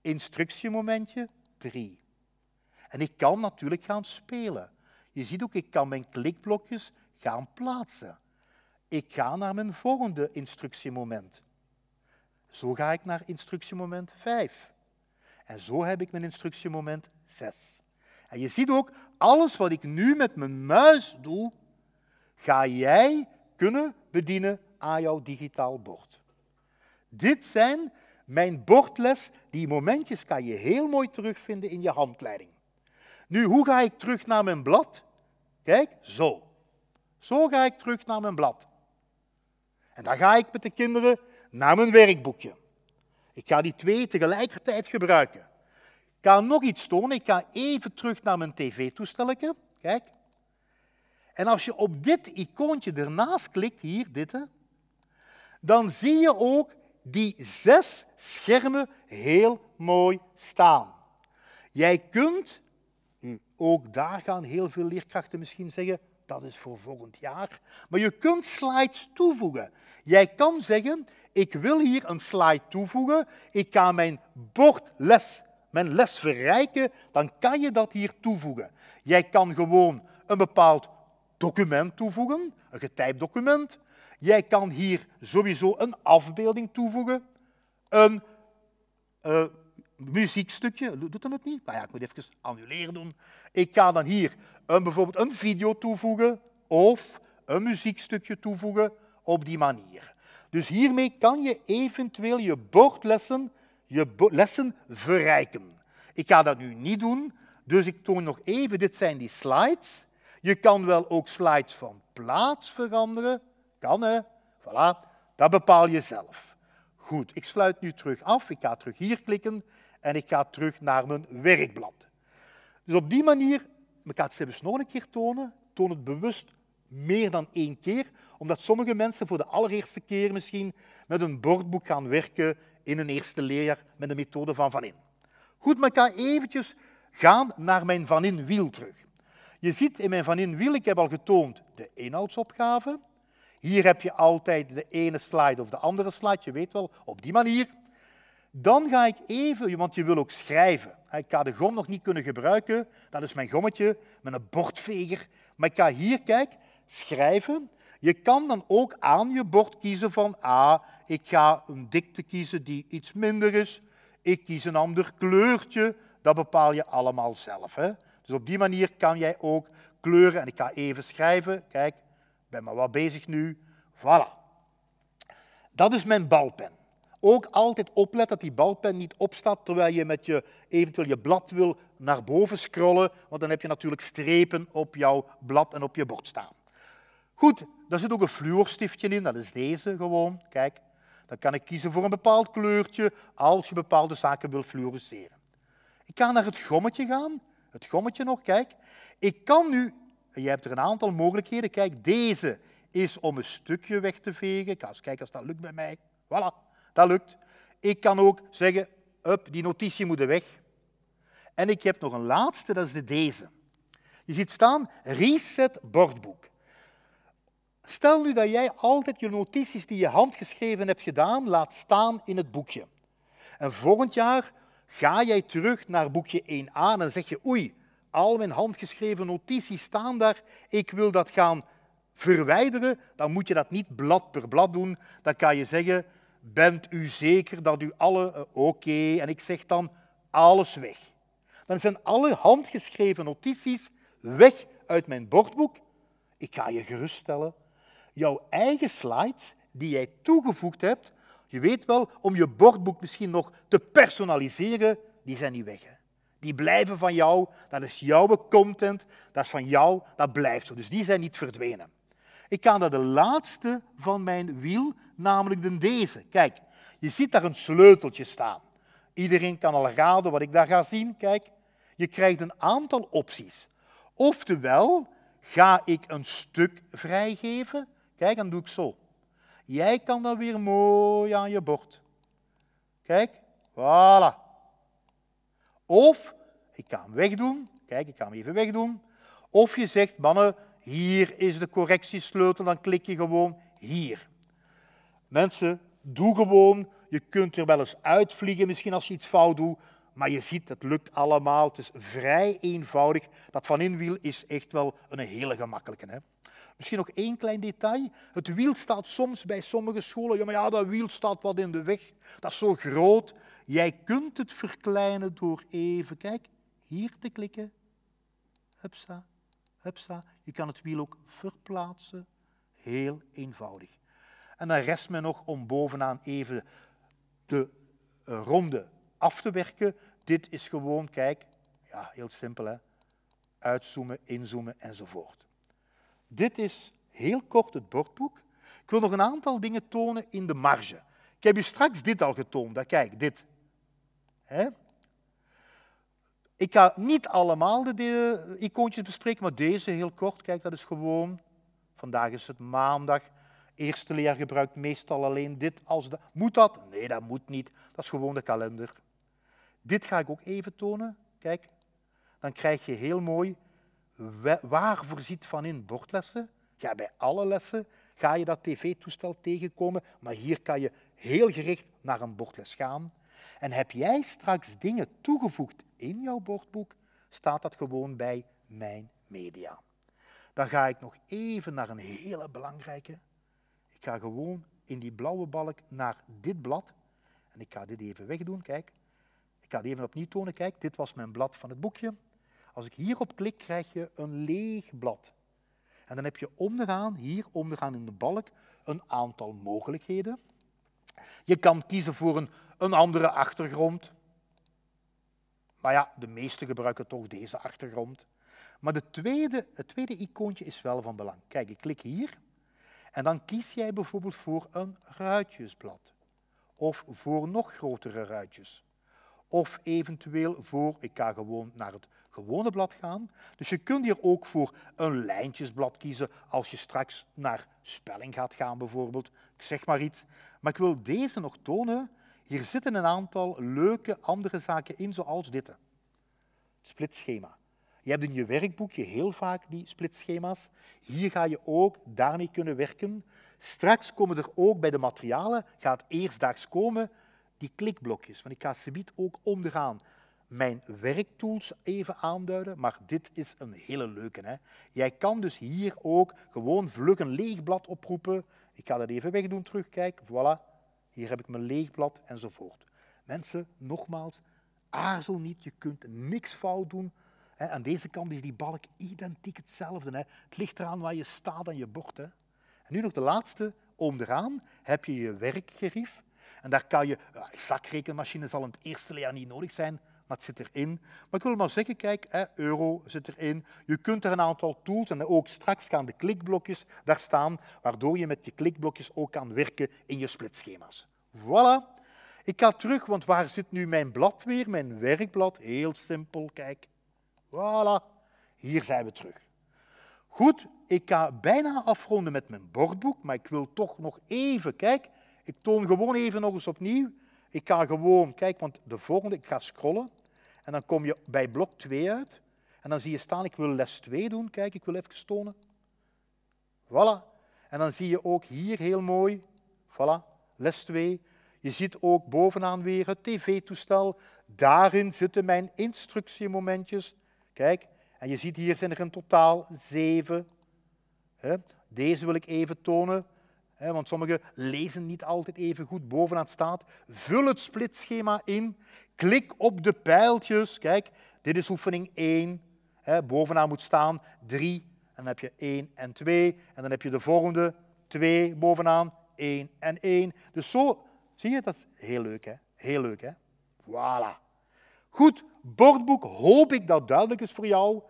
Instructiemomentje 3. En ik kan natuurlijk gaan spelen. Je ziet ook, ik kan mijn klikblokjes gaan plaatsen. Ik ga naar mijn volgende instructiemoment. Zo ga ik naar instructiemoment 5. En zo heb ik mijn instructiemoment 6. En je ziet ook, alles wat ik nu met mijn muis doe, ga jij kunnen bedienen aan jouw digitaal bord. Dit zijn mijn bordles, die momentjes kan je heel mooi terugvinden in je handleiding. Nu, hoe ga ik terug naar mijn blad? Kijk, zo. Zo ga ik terug naar mijn blad. En dan ga ik met de kinderen naar mijn werkboekje. Ik ga die twee tegelijkertijd gebruiken. Ik ga nog iets tonen. Ik ga even terug naar mijn tv-toestelletje. Kijk. En als je op dit icoontje ernaast klikt, hier, dit, dan zie je ook die zes schermen heel mooi staan. Jij kunt ook daar gaan heel veel leerkrachten misschien zeggen, dat is voor volgend jaar. Maar je kunt slides toevoegen. Jij kan zeggen, ik wil hier een slide toevoegen, ik ga mijn bordles, les, mijn les verrijken, dan kan je dat hier toevoegen. Jij kan gewoon een bepaald document toevoegen, een getypt document. Jij kan hier sowieso een afbeelding toevoegen, een eh, muziekstukje, doet hem het niet? Maar nou ja, ik moet even annuleren doen. Ik ga dan hier een, bijvoorbeeld een video toevoegen of een muziekstukje toevoegen op die manier. Dus hiermee kan je eventueel je bordlessen, je lessen verrijken. Ik ga dat nu niet doen, dus ik toon nog even, dit zijn die slides. Je kan wel ook slides van plaats veranderen. Kan hè? Voilà, dat bepaal je zelf. Goed, ik sluit nu terug af. Ik ga terug hier klikken en ik ga terug naar mijn werkblad. Dus op die manier, ik ga het zelfs nog een keer tonen, toon het bewust meer dan één keer, omdat sommige mensen voor de allereerste keer misschien met een bordboek gaan werken in een eerste leerjaar met de methode van Vanin. Goed, maar ik ga eventjes gaan naar mijn Van In wiel terug. Je ziet in mijn vanin wiel, ik heb al getoond de inhoudsopgave. Hier heb je altijd de ene slide of de andere slide, je weet wel, op die manier. Dan ga ik even, want je wil ook schrijven. Ik ga de gom nog niet kunnen gebruiken, dat is mijn gommetje, Met een bordveger. Maar ik ga hier, kijk, schrijven. Je kan dan ook aan je bord kiezen van, ah, ik ga een dikte kiezen die iets minder is. Ik kies een ander kleurtje. Dat bepaal je allemaal zelf. Hè? Dus op die manier kan jij ook kleuren. En ik ga even schrijven. Kijk, ik ben maar wat bezig nu. Voilà. Dat is mijn balpen. Ook altijd opletten dat die balpen niet opstaat terwijl je met je, eventueel je blad wil naar boven scrollen, want dan heb je natuurlijk strepen op jouw blad en op je bord staan. Goed, daar zit ook een fluorstiftje in, dat is deze gewoon, kijk. Dan kan ik kiezen voor een bepaald kleurtje als je bepaalde zaken wil fluoriseren. Ik ga naar het gommetje gaan, het gommetje nog, kijk. Ik kan nu, je hebt er een aantal mogelijkheden, kijk, deze is om een stukje weg te vegen. Ik ga eens kijken als dat lukt bij mij. Voilà. Dat lukt. Ik kan ook zeggen, up, die notitie moet weg. En ik heb nog een laatste, dat is de deze. Je ziet staan, reset bordboek. Stel nu dat jij altijd je notities die je handgeschreven hebt gedaan, laat staan in het boekje. En volgend jaar ga jij terug naar boekje 1a en zeg je, oei, al mijn handgeschreven notities staan daar, ik wil dat gaan verwijderen, dan moet je dat niet blad per blad doen. Dan kan je zeggen, Bent u zeker dat u alle, eh, oké, en ik zeg dan alles weg. Dan zijn alle handgeschreven notities weg uit mijn bordboek. Ik ga je geruststellen. Jouw eigen slides die jij toegevoegd hebt, je weet wel, om je bordboek misschien nog te personaliseren, die zijn niet weg. Hè? Die blijven van jou, dat is jouw content, dat is van jou, dat blijft zo. Dus die zijn niet verdwenen. Ik ga naar de laatste van mijn wiel, namelijk de deze. Kijk, je ziet daar een sleuteltje staan. Iedereen kan al raden wat ik daar ga zien. Kijk, je krijgt een aantal opties. Oftewel, ga ik een stuk vrijgeven? Kijk, dan doe ik zo. Jij kan dan weer mooi aan je bord. Kijk, voilà. Of ik ga hem wegdoen. Kijk, ik ga hem even wegdoen. Of je zegt, mannen, hier is de correctiesleutel, dan klik je gewoon hier. Mensen, doe gewoon. Je kunt er wel eens uitvliegen, misschien als je iets fout doet. Maar je ziet, het lukt allemaal. Het is vrij eenvoudig. Dat van inwiel is echt wel een hele gemakkelijke. Hè? Misschien nog één klein detail. Het wiel staat soms bij sommige scholen. Ja, maar ja, dat wiel staat wat in de weg. Dat is zo groot. Jij kunt het verkleinen door even, kijk, hier te klikken. Hupsa, hupsa. Je kan het wiel ook verplaatsen. Heel eenvoudig. En dan rest me nog om bovenaan even de eh, ronde af te werken. Dit is gewoon, kijk, ja, heel simpel hè. Uitzoomen, inzoomen enzovoort. Dit is heel kort het bordboek. Ik wil nog een aantal dingen tonen in de marge. Ik heb u straks dit al getoond. kijk, dit. Hè? Ik ga niet allemaal de eh, icoontjes bespreken, maar deze heel kort. Kijk, dat is gewoon. Vandaag is het maandag. Eerste leer gebruikt meestal alleen dit als dat. Moet dat? Nee, dat moet niet. Dat is gewoon de kalender. Dit ga ik ook even tonen. Kijk, dan krijg je heel mooi waar voorziet van in bordlessen. Ja, bij alle lessen ga je dat tv-toestel tegenkomen, maar hier kan je heel gericht naar een bordles gaan. En heb jij straks dingen toegevoegd in jouw bordboek, staat dat gewoon bij mijn media. Dan ga ik nog even naar een hele belangrijke ga gewoon in die blauwe balk naar dit blad. En ik ga dit even wegdoen, kijk. Ik ga het even opnieuw tonen, kijk. Dit was mijn blad van het boekje. Als ik hierop klik, krijg je een leeg blad. En dan heb je onderaan, hier onderaan in de balk, een aantal mogelijkheden. Je kan kiezen voor een, een andere achtergrond. Maar ja, de meesten gebruiken toch deze achtergrond. Maar de tweede, het tweede icoontje is wel van belang. Kijk, ik klik hier en dan kies jij bijvoorbeeld voor een ruitjesblad. Of voor nog grotere ruitjes. Of eventueel voor, ik ga gewoon naar het gewone blad gaan. Dus je kunt hier ook voor een lijntjesblad kiezen als je straks naar spelling gaat gaan bijvoorbeeld. Ik zeg maar iets. Maar ik wil deze nog tonen. Hier zitten een aantal leuke andere zaken in, zoals dit. Splitschema. Je hebt in je werkboekje heel vaak die splitschema's. Hier ga je ook daarmee kunnen werken. Straks komen er ook bij de materialen, gaat eerstdaags komen, die klikblokjes. Want ik ga ze ook onderaan mijn werktools even aanduiden, maar dit is een hele leuke. Hè? Jij kan dus hier ook gewoon vlug een leeg blad oproepen. Ik ga dat even wegdoen, terugkijken. Voilà, hier heb ik mijn leeg blad enzovoort. Mensen, nogmaals, aarzel niet, je kunt niks fout doen aan deze kant is die balk identiek hetzelfde. Het ligt eraan waar je staat aan je bord. En nu nog de laatste. Onderaan heb je je werkgerief. En daar kan je... Ja, zal in het eerste leer niet nodig zijn, maar het zit erin. Maar ik wil maar zeggen, kijk, euro zit erin. Je kunt er een aantal tools en ook straks gaan de klikblokjes daar staan, waardoor je met je klikblokjes ook kan werken in je splitschema's. Voilà. Ik ga terug, want waar zit nu mijn blad weer? Mijn werkblad. Heel simpel, kijk. Voilà, hier zijn we terug. Goed, ik ga bijna afronden met mijn bordboek, maar ik wil toch nog even, kijken. ik toon gewoon even nog eens opnieuw. Ik ga gewoon, kijk, want de volgende, ik ga scrollen en dan kom je bij blok 2 uit. En dan zie je staan, ik wil les 2 doen, kijk, ik wil even tonen. Voilà. En dan zie je ook hier heel mooi, voilà, les 2. Je ziet ook bovenaan weer het tv-toestel. Daarin zitten mijn instructiemomentjes. Kijk, en je ziet hier zijn er in totaal zeven. Deze wil ik even tonen, want sommigen lezen niet altijd even goed. Bovenaan staat, vul het splitschema in, klik op de pijltjes. Kijk, dit is oefening 1. Bovenaan moet staan 3, en dan heb je 1 en 2. En dan heb je de volgende 2 bovenaan, 1 en 1. Dus zo, zie je, dat is heel leuk, hè? Heel leuk, hè? Voilà. Goed, bordboek hoop ik dat duidelijk is voor jou.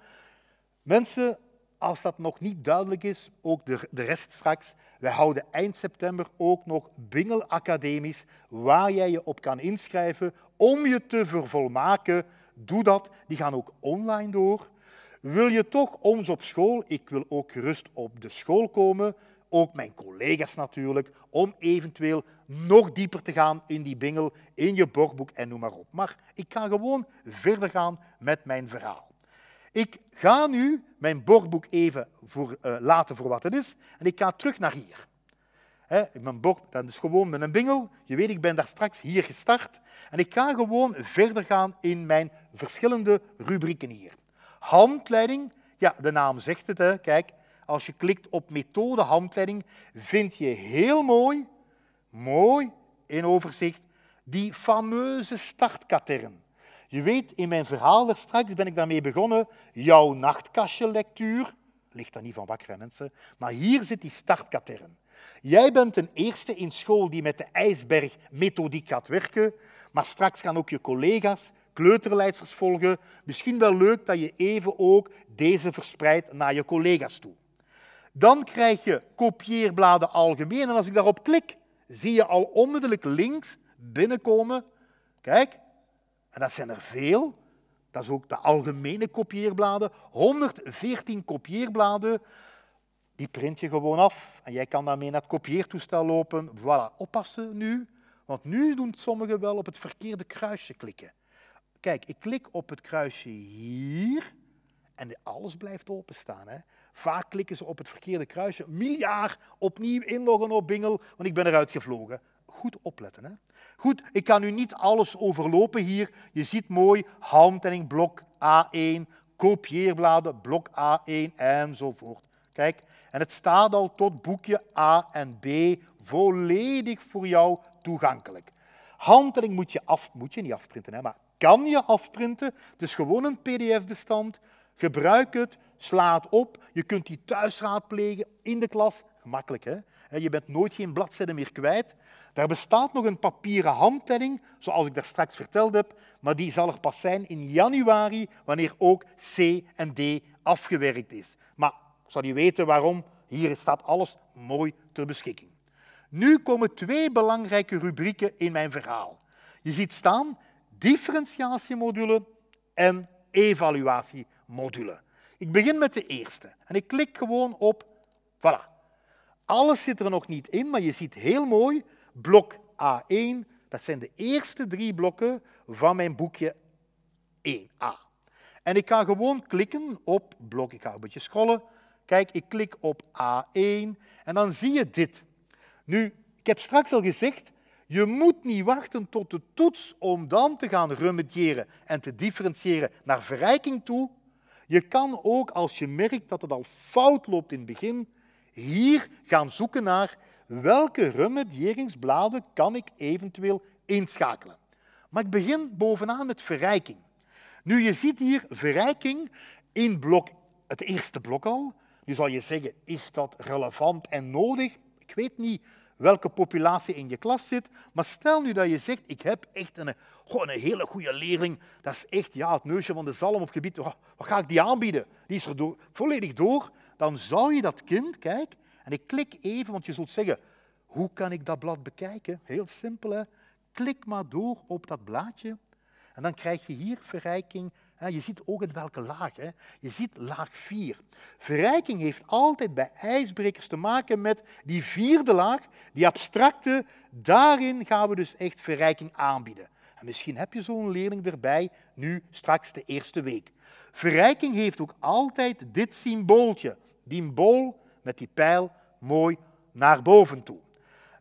Mensen, als dat nog niet duidelijk is, ook de, de rest straks. Wij houden eind september ook nog Bingel Academisch, waar jij je op kan inschrijven om je te vervolmaken. Doe dat. Die gaan ook online door. Wil je toch ons op school? Ik wil ook gerust op de school komen ook mijn collega's natuurlijk, om eventueel nog dieper te gaan in die bingel, in je borgboek en noem maar op. Maar ik ga gewoon verder gaan met mijn verhaal. Ik ga nu mijn borgboek even voor, eh, laten voor wat het is en ik ga terug naar hier. mijn boek, dat is gewoon met een bingel. Je weet, ik ben daar straks hier gestart. En ik ga gewoon verder gaan in mijn verschillende rubrieken hier. Handleiding, ja, de naam zegt het, kijk, als je klikt op methode handleiding, vind je heel mooi, mooi in overzicht, die fameuze startkatern. Je weet, in mijn verhaal straks ben ik daarmee begonnen, jouw nachtkastje lectuur, ligt daar niet van wakker mensen, maar hier zit die startkatern. Jij bent een eerste in school die met de ijsbergmethodiek gaat werken, maar straks gaan ook je collega's kleuterleidsters volgen. Misschien wel leuk dat je even ook deze verspreidt naar je collega's toe. Dan krijg je kopieerbladen algemeen. En als ik daarop klik, zie je al onmiddellijk links binnenkomen. Kijk, en dat zijn er veel. Dat is ook de algemene kopieerbladen. 114 kopieerbladen. Die print je gewoon af. En jij kan daarmee naar het kopieertoestel lopen. Voilà, oppassen nu. Want nu doen sommigen wel op het verkeerde kruisje klikken. Kijk, ik klik op het kruisje hier en alles blijft openstaan. Hè? Vaak klikken ze op het verkeerde kruisje. miljaar opnieuw inloggen op Bingel, want ik ben eruit gevlogen. Goed opletten. Hè? Goed, ik kan nu niet alles overlopen hier. Je ziet mooi handtelling, blok A1, kopieerbladen, blok A1 enzovoort. Kijk, en het staat al tot boekje A en B volledig voor jou toegankelijk. Handeling moet je, af, moet je niet afprinten, hè, maar kan je afprinten. Dus gewoon een PDF-bestand. Gebruik het, sla het op. Je kunt die thuis raadplegen, in de klas. Gemakkelijk, hè? Je bent nooit geen bladzijde meer kwijt. Daar bestaat nog een papieren handtelling, zoals ik daar straks verteld heb, maar die zal er pas zijn in januari, wanneer ook C en D afgewerkt is. Maar zal je weten waarom, hier staat alles mooi ter beschikking. Nu komen twee belangrijke rubrieken in mijn verhaal. Je ziet staan differentiatiemodule en evaluatiemodule. Ik begin met de eerste en ik klik gewoon op, voilà. Alles zit er nog niet in, maar je ziet heel mooi blok A1, dat zijn de eerste drie blokken van mijn boekje 1a. En ik ga gewoon klikken op blok, ik ga een beetje scrollen. Kijk, ik klik op A1 en dan zie je dit. Nu, ik heb straks al gezegd, je moet niet wachten tot de toets om dan te gaan remediëren en te differentiëren naar verrijking toe. Je kan ook, als je merkt dat het al fout loopt in het begin, hier gaan zoeken naar welke remedieringsbladen kan ik eventueel inschakelen. Maar ik begin bovenaan met verrijking. Nu, je ziet hier verrijking in blok, het eerste blok al. Nu zal je zeggen, is dat relevant en nodig? Ik weet niet welke populatie in je klas zit. Maar stel nu dat je zegt, ik heb echt een, een hele goede leerling. Dat is echt ja, het neusje van de zalm op gebied. Oh, wat, ga ik die aanbieden? Die is er door, volledig door. Dan zou je dat kind, kijk, en ik klik even, want je zult zeggen, hoe kan ik dat blad bekijken? Heel simpel, hè? Klik maar door op dat blaadje. En dan krijg je hier verrijking je ziet ook in welke laag. Hè? Je ziet laag 4. Verrijking heeft altijd bij ijsbrekers te maken met die vierde laag, die abstracte. Daarin gaan we dus echt verrijking aanbieden. En misschien heb je zo'n leerling erbij nu straks de eerste week. Verrijking heeft ook altijd dit symbooltje. Die bol met die pijl mooi naar boven toe.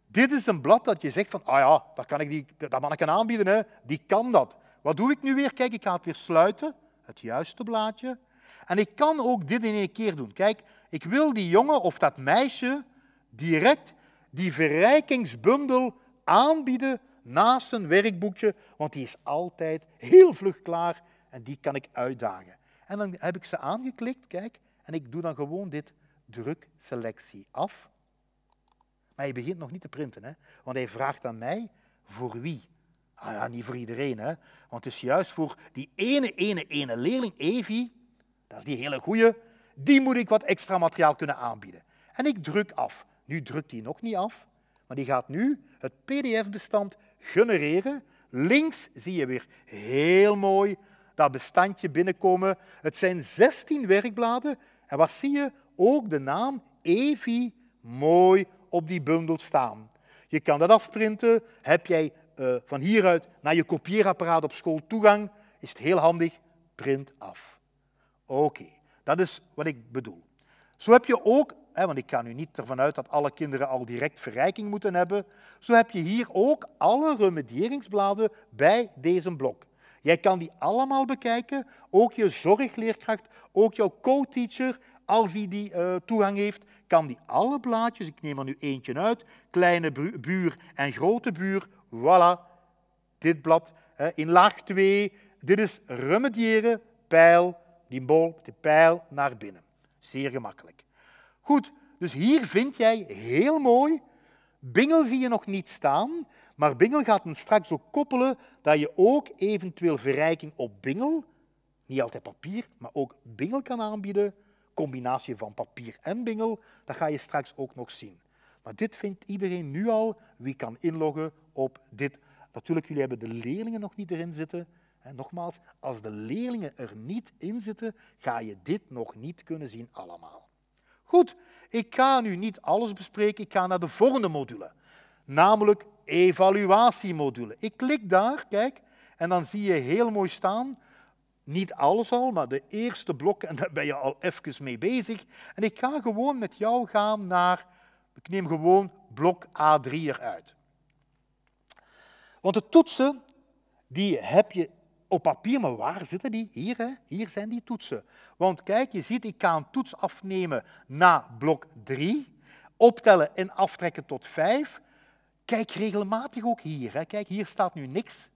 Dit is een blad dat je zegt van, ah ja, dat, kan ik die, dat mag aanbieden, hè? die kan dat. Wat doe ik nu weer? Kijk, ik ga het weer sluiten, het juiste blaadje. En ik kan ook dit in één keer doen. Kijk, ik wil die jongen of dat meisje direct die verrijkingsbundel aanbieden naast een werkboekje, want die is altijd heel vlug klaar en die kan ik uitdagen. En dan heb ik ze aangeklikt, kijk, en ik doe dan gewoon dit druk selectie af. Maar hij begint nog niet te printen, hè? want hij vraagt aan mij voor wie. Ah ja, niet voor iedereen, hè. Want het is juist voor die ene, ene, ene leerling, Evi, dat is die hele goeie, die moet ik wat extra materiaal kunnen aanbieden. En ik druk af. Nu drukt die nog niet af, maar die gaat nu het pdf-bestand genereren. Links zie je weer heel mooi dat bestandje binnenkomen. Het zijn 16 werkbladen. En wat zie je? Ook de naam Evi mooi op die bundel staan. Je kan dat afprinten. Heb jij eh, van hieruit naar je kopieerapparaat op school toegang, is het heel handig, print af. Oké, dat is wat ik bedoel. Zo heb je ook, hè, want ik ga nu niet ervan uit dat alle kinderen al direct verrijking moeten hebben, zo heb je hier ook alle remedieringsbladen bij deze blok. Jij kan die allemaal bekijken, ook je zorgleerkracht, ook jouw co-teacher, als die die eh, toegang heeft, kan die alle blaadjes, ik neem er nu eentje uit, kleine buur en grote buur, voilà, dit blad. In laag 2, dit is remediëren, pijl, die bol, de pijl naar binnen. Zeer gemakkelijk. Goed, dus hier vind jij heel mooi, Bingel zie je nog niet staan, maar Bingel gaat hem straks ook koppelen dat je ook eventueel verrijking op Bingel, niet altijd papier, maar ook Bingel kan aanbieden, combinatie van papier en Bingel, dat ga je straks ook nog zien. Maar dit vindt iedereen nu al wie kan inloggen op dit. Natuurlijk, jullie hebben de leerlingen nog niet erin zitten. En nogmaals, als de leerlingen er niet in zitten, ga je dit nog niet kunnen zien allemaal. Goed, ik ga nu niet alles bespreken, ik ga naar de volgende module, namelijk evaluatiemodule. Ik klik daar, kijk, en dan zie je heel mooi staan, niet alles al, maar de eerste blok, en daar ben je al even mee bezig. En ik ga gewoon met jou gaan naar ik neem gewoon blok A3 eruit. Want de toetsen, die heb je op papier, maar waar zitten die? Hier, hè? hier zijn die toetsen. Want kijk, je ziet, ik kan een toets afnemen na blok 3, optellen en aftrekken tot 5. Kijk regelmatig ook hier. Hè? Kijk, hier staat nu niks.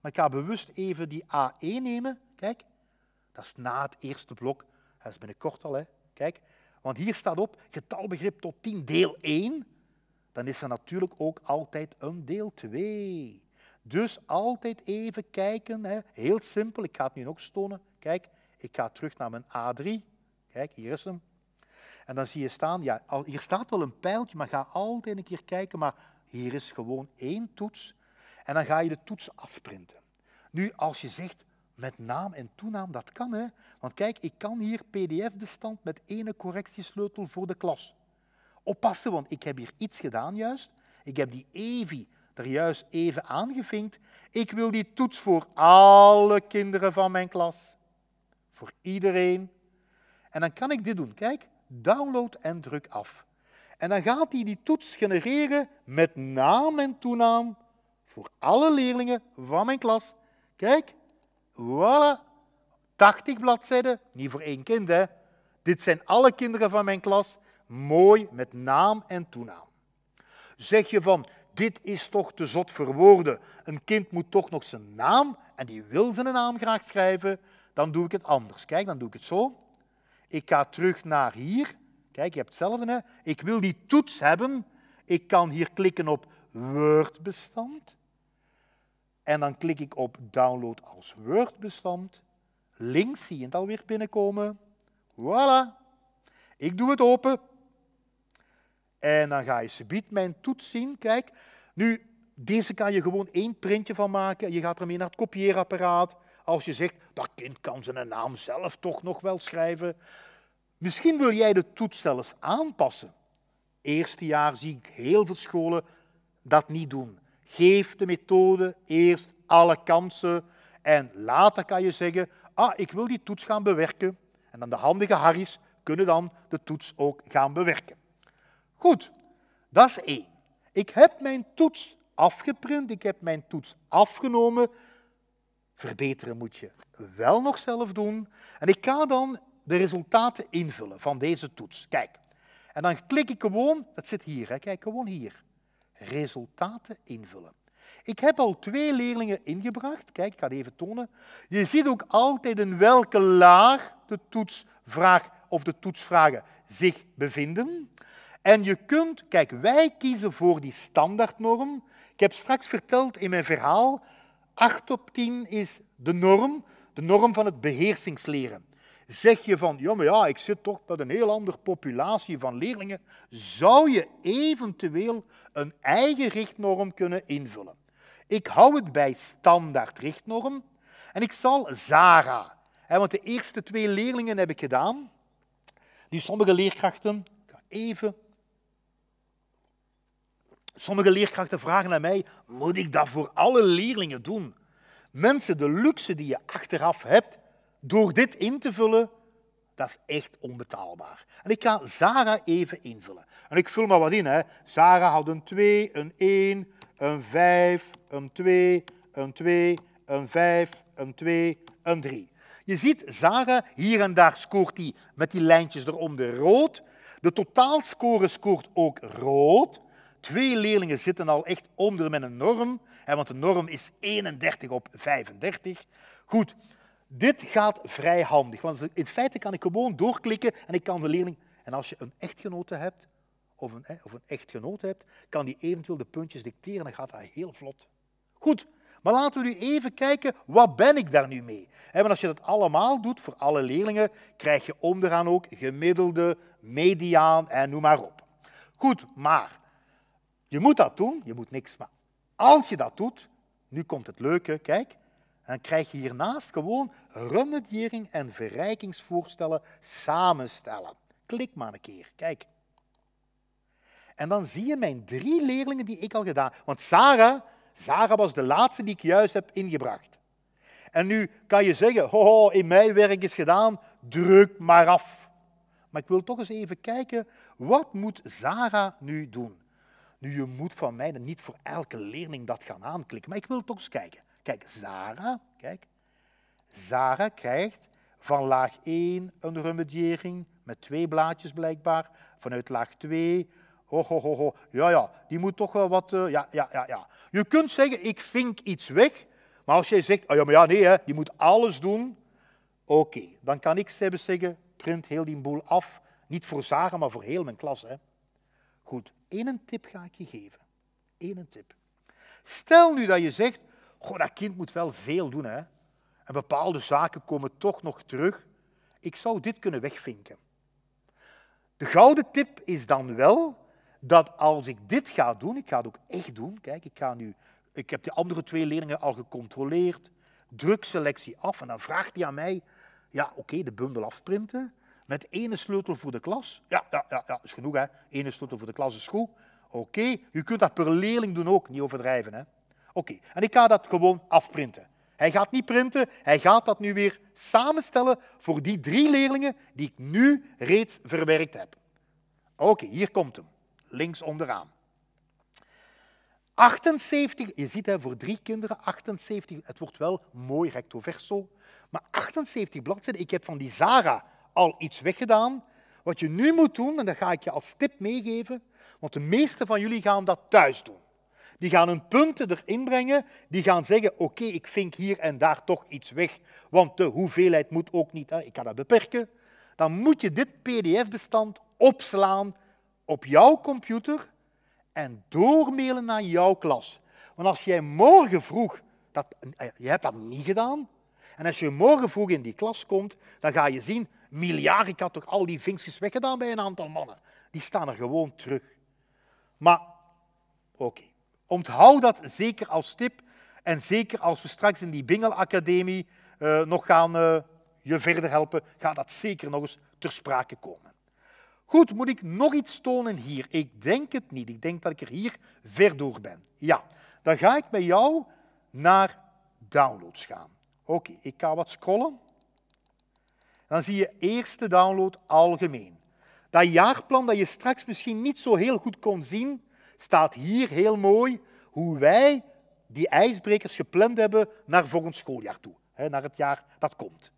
Maar ik ga bewust even die A1 nemen. Kijk, dat is na het eerste blok. Dat is binnenkort al. Hè? Kijk, want hier staat op getalbegrip tot 10 deel 1, dan is er natuurlijk ook altijd een deel 2. Dus altijd even kijken, hè. heel simpel, ik ga het nu nog stonen. Kijk, ik ga terug naar mijn A3. Kijk, hier is hem. En dan zie je staan, ja, hier staat wel een pijltje, maar ga altijd een keer kijken. Maar hier is gewoon één toets. En dan ga je de toets afprinten. Nu, als je zegt, met naam en toenaam, dat kan hè. Want kijk, ik kan hier PDF-bestand met ene correctiesleutel voor de klas. Oppassen, want ik heb hier iets gedaan juist. Ik heb die Evi er juist even aangevinkt. Ik wil die toets voor alle kinderen van mijn klas. Voor iedereen. En dan kan ik dit doen. Kijk, download en druk af. En dan gaat hij die toets genereren met naam en toenaam voor alle leerlingen van mijn klas. Kijk, Voilà. 80 bladzijden, niet voor één kind, hè. Dit zijn alle kinderen van mijn klas, mooi met naam en toenaam. Zeg je van, dit is toch te zot voor woorden, een kind moet toch nog zijn naam, en die wil zijn naam graag schrijven, dan doe ik het anders. Kijk, dan doe ik het zo. Ik ga terug naar hier. Kijk, je hebt hetzelfde, hè. Ik wil die toets hebben. Ik kan hier klikken op Wordbestand. En dan klik ik op download als Word-bestand. Links zie je het alweer binnenkomen. Voilà. Ik doe het open. En dan ga je subiet mijn toets zien. Kijk, nu, deze kan je gewoon één printje van maken. Je gaat ermee naar het kopieerapparaat. Als je zegt, dat kind kan zijn naam zelf toch nog wel schrijven. Misschien wil jij de toets zelfs aanpassen. Eerste jaar zie ik heel veel scholen dat niet doen. Geef de methode eerst alle kansen en later kan je zeggen, ah, ik wil die toets gaan bewerken. En dan de handige Harris kunnen dan de toets ook gaan bewerken. Goed, dat is één. Ik heb mijn toets afgeprint, ik heb mijn toets afgenomen. Verbeteren moet je wel nog zelf doen. En ik ga dan de resultaten invullen van deze toets. Kijk, en dan klik ik gewoon, dat zit hier, hè. kijk, gewoon hier resultaten invullen. Ik heb al twee leerlingen ingebracht. Kijk, ik ga het even tonen. Je ziet ook altijd in welke laag de toetsvraag of de toetsvragen zich bevinden. En je kunt, kijk, wij kiezen voor die standaardnorm. Ik heb straks verteld in mijn verhaal, 8 op 10 is de norm, de norm van het beheersingsleren zeg je van, ja ja, ik zit toch met een heel andere populatie van leerlingen, zou je eventueel een eigen richtnorm kunnen invullen. Ik hou het bij standaard richtnorm en ik zal Zara, hè, want de eerste twee leerlingen heb ik gedaan, die sommige leerkrachten, even Sommige leerkrachten vragen aan mij: moet ik dat voor alle leerlingen doen? Mensen, de luxe die je achteraf hebt, door dit in te vullen, dat is echt onbetaalbaar. En ik ga Zara even invullen. En ik vul maar wat in. Hè. Zara had een 2, een 1, een 5, een 2, een 2, een 5, een 2, een 3. Je ziet, Zara, hier en daar scoort hij met die lijntjes eronder rood. De totaalscore scoort ook rood. Twee leerlingen zitten al echt onder met een norm, want de norm is 31 op 35. Goed, dit gaat vrij handig, want in feite kan ik gewoon doorklikken en ik kan de leerling... En als je een echtgenote hebt, of een, of een echtgenoot hebt, kan die eventueel de puntjes dicteren en gaat dat heel vlot. Goed, maar laten we nu even kijken, wat ben ik daar nu mee? Want als je dat allemaal doet voor alle leerlingen, krijg je onderaan ook gemiddelde, mediaan en noem maar op. Goed, maar je moet dat doen, je moet niks, maar als je dat doet, nu komt het leuke, kijk, dan krijg je hiernaast gewoon remediering en verrijkingsvoorstellen samenstellen. Klik maar een keer, kijk. En dan zie je mijn drie leerlingen die ik al gedaan heb. Want Sarah, Sarah was de laatste die ik juist heb ingebracht. En nu kan je zeggen, ho, in mijn werk is gedaan, druk maar af. Maar ik wil toch eens even kijken, wat moet Sarah nu doen? Nu, je moet van mij niet voor elke leerling dat gaan aanklikken, maar ik wil toch eens kijken. Kijk, Zara, kijk, Zara krijgt van laag 1 een remediering met twee blaadjes blijkbaar, vanuit laag 2. Ho, ho, ho, ho. Ja, ja, die moet toch wel wat... Eh, ja, ja, ja, ja. Je kunt zeggen, ik vink iets weg, maar als jij zegt, oh ja, maar ja, nee, hè, die moet alles doen, oké, dan kan ik zeggen, print heel die boel af, niet voor Zara, maar voor heel mijn klas. Hè. Goed, één tip ga ik je geven. Eén tip. Stel nu dat je zegt, Goh, dat kind moet wel veel doen. Hè? En bepaalde zaken komen toch nog terug. Ik zou dit kunnen wegvinken. De gouden tip is dan wel dat als ik dit ga doen, ik ga het ook echt doen. Kijk, ik, ga nu, ik heb de andere twee leerlingen al gecontroleerd. Druk selectie af en dan vraagt hij aan mij, ja oké, de bundel afprinten. Met ene sleutel voor de klas. Ja, ja, ja, is genoeg hè. Ene sleutel voor de klas is goed. Oké, u kunt dat per leerling doen ook, niet overdrijven hè. Oké, en ik ga dat gewoon afprinten. Hij gaat niet printen, hij gaat dat nu weer samenstellen voor die drie leerlingen die ik nu reeds verwerkt heb. Oké, hier komt hem, links onderaan. 78, je ziet hè, voor drie kinderen 78, het wordt wel mooi recto verso, maar 78 bladzijden. Ik heb van die Zara al iets weggedaan. Wat je nu moet doen, en dat ga ik je als tip meegeven, want de meesten van jullie gaan dat thuis doen. Die gaan hun punten erin brengen, die gaan zeggen, oké, ik vink hier en daar toch iets weg, want de hoeveelheid moet ook niet, ik kan dat beperken. Dan moet je dit pdf-bestand opslaan op jouw computer en doormailen naar jouw klas. Want als jij morgen vroeg, dat, eh, je hebt dat niet gedaan, en als je morgen vroeg in die klas komt, dan ga je zien, miljard, ik had toch al die vinkjes weggedaan bij een aantal mannen. Die staan er gewoon terug. Maar, oké. Onthoud dat zeker als tip en zeker als we straks in die Bingelacademie uh, nog gaan eh, je verder helpen, gaat dat zeker nog eens ter sprake komen. Goed, moet ik nog iets tonen hier? Ik denk het niet. Ik denk dat ik er hier ver door ben. Ja, dan ga ik met jou naar downloads gaan. Oké, ik ga wat scrollen. Dan zie je eerste download algemeen. Dat jaarplan dat je straks misschien niet zo heel goed kon zien, staat hier heel mooi hoe wij die ijsbrekers gepland hebben naar volgend schooljaar toe, hè, naar het jaar dat komt.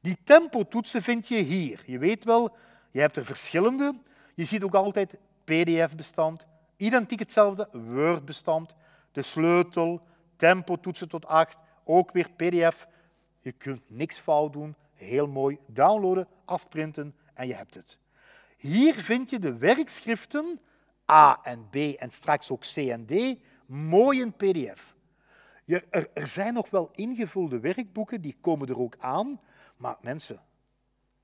Die tempotoetsen vind je hier. Je weet wel, je hebt er verschillende. Je ziet ook altijd PDF-bestand, identiek hetzelfde Word-bestand, de sleutel, tempotoetsen tot 8, ook weer PDF. Je kunt niks fout doen, heel mooi downloaden, afprinten en je hebt het. Hier vind je de werkschriften A en B en straks ook C en D, mooi in PDF. Er, zijn nog wel ingevulde werkboeken, die komen er ook aan. Maar mensen,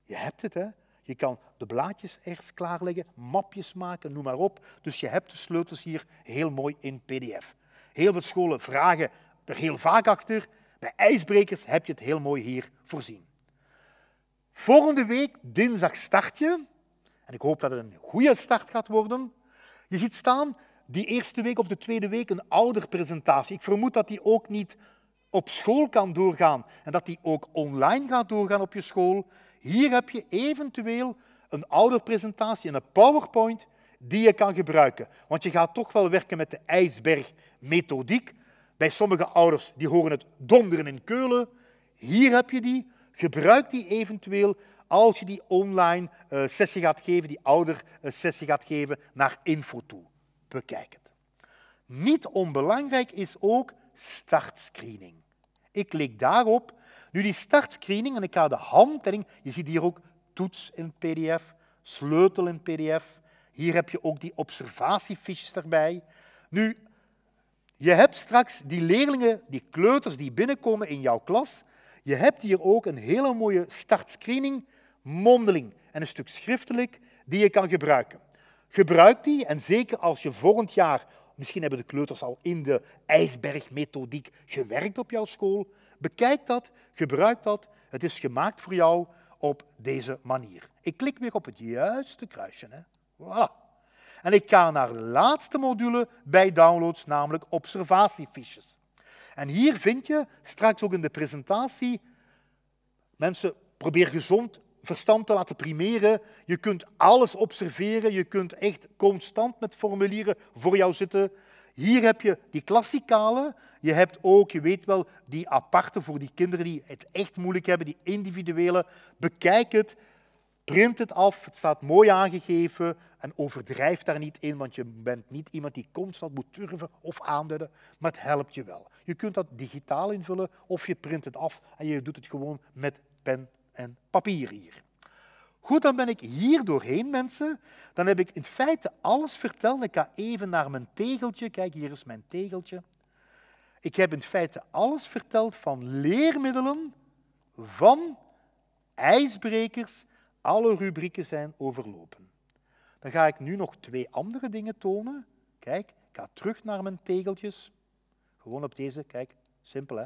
je hebt het, hè? Je kan de blaadjes ergens klaarleggen, mapjes maken, noem maar op. Dus je hebt de sleutels hier heel mooi in PDF. Heel veel scholen vragen er heel vaak achter. Bij ijsbrekers heb je het heel mooi hier voorzien. Volgende week, dinsdag, start je. En ik hoop dat het een goede start gaat worden. Je ziet staan die eerste week of de tweede week een ouderpresentatie. Ik vermoed dat die ook niet op school kan doorgaan en dat die ook online gaat doorgaan op je school. Hier heb je eventueel een ouderpresentatie en een PowerPoint die je kan gebruiken. Want je gaat toch wel werken met de ijsbergmethodiek. Bij sommige ouders die horen het donderen in keulen. Hier heb je die. Gebruik die eventueel als je die online eh, sessie gaat geven, die ouder eh, sessie gaat geven, naar info toe. Bekijk het. Niet onbelangrijk is ook startscreening. Ik klik daarop. Nu die startscreening, en ik ga de handtelling, je ziet hier ook toets in PDF, sleutel in PDF. Hier heb je ook die observatiefiches erbij. Nu, je hebt straks die leerlingen, die kleuters die binnenkomen in jouw klas, je hebt hier ook een hele mooie startscreening mondeling en een stuk schriftelijk die je kan gebruiken. Gebruik die en zeker als je volgend jaar, misschien hebben de kleuters al in de ijsbergmethodiek gewerkt op jouw school, bekijk dat, gebruik dat. Het is gemaakt voor jou op deze manier. Ik klik weer op het juiste kruisje. Hè. En ik ga naar de laatste module bij downloads, namelijk observatiefiches. En hier vind je straks ook in de presentatie, mensen, probeer gezond verstand te laten primeren. Je kunt alles observeren. Je kunt echt constant met formulieren voor jou zitten. Hier heb je die klassikale. Je hebt ook, je weet wel, die aparte voor die kinderen die het echt moeilijk hebben, die individuele. Bekijk het, print het af, het staat mooi aangegeven en overdrijf daar niet in, want je bent niet iemand die constant moet turven of aanduiden, maar het helpt je wel. Je kunt dat digitaal invullen of je print het af en je doet het gewoon met pen en papier hier. Goed, dan ben ik hier doorheen, mensen. Dan heb ik in feite alles verteld. Ik ga even naar mijn tegeltje. Kijk, hier is mijn tegeltje. Ik heb in feite alles verteld van leermiddelen, van ijsbrekers. Alle rubrieken zijn overlopen. Dan ga ik nu nog twee andere dingen tonen. Kijk, ik ga terug naar mijn tegeltjes. Gewoon op deze, kijk, simpel hè.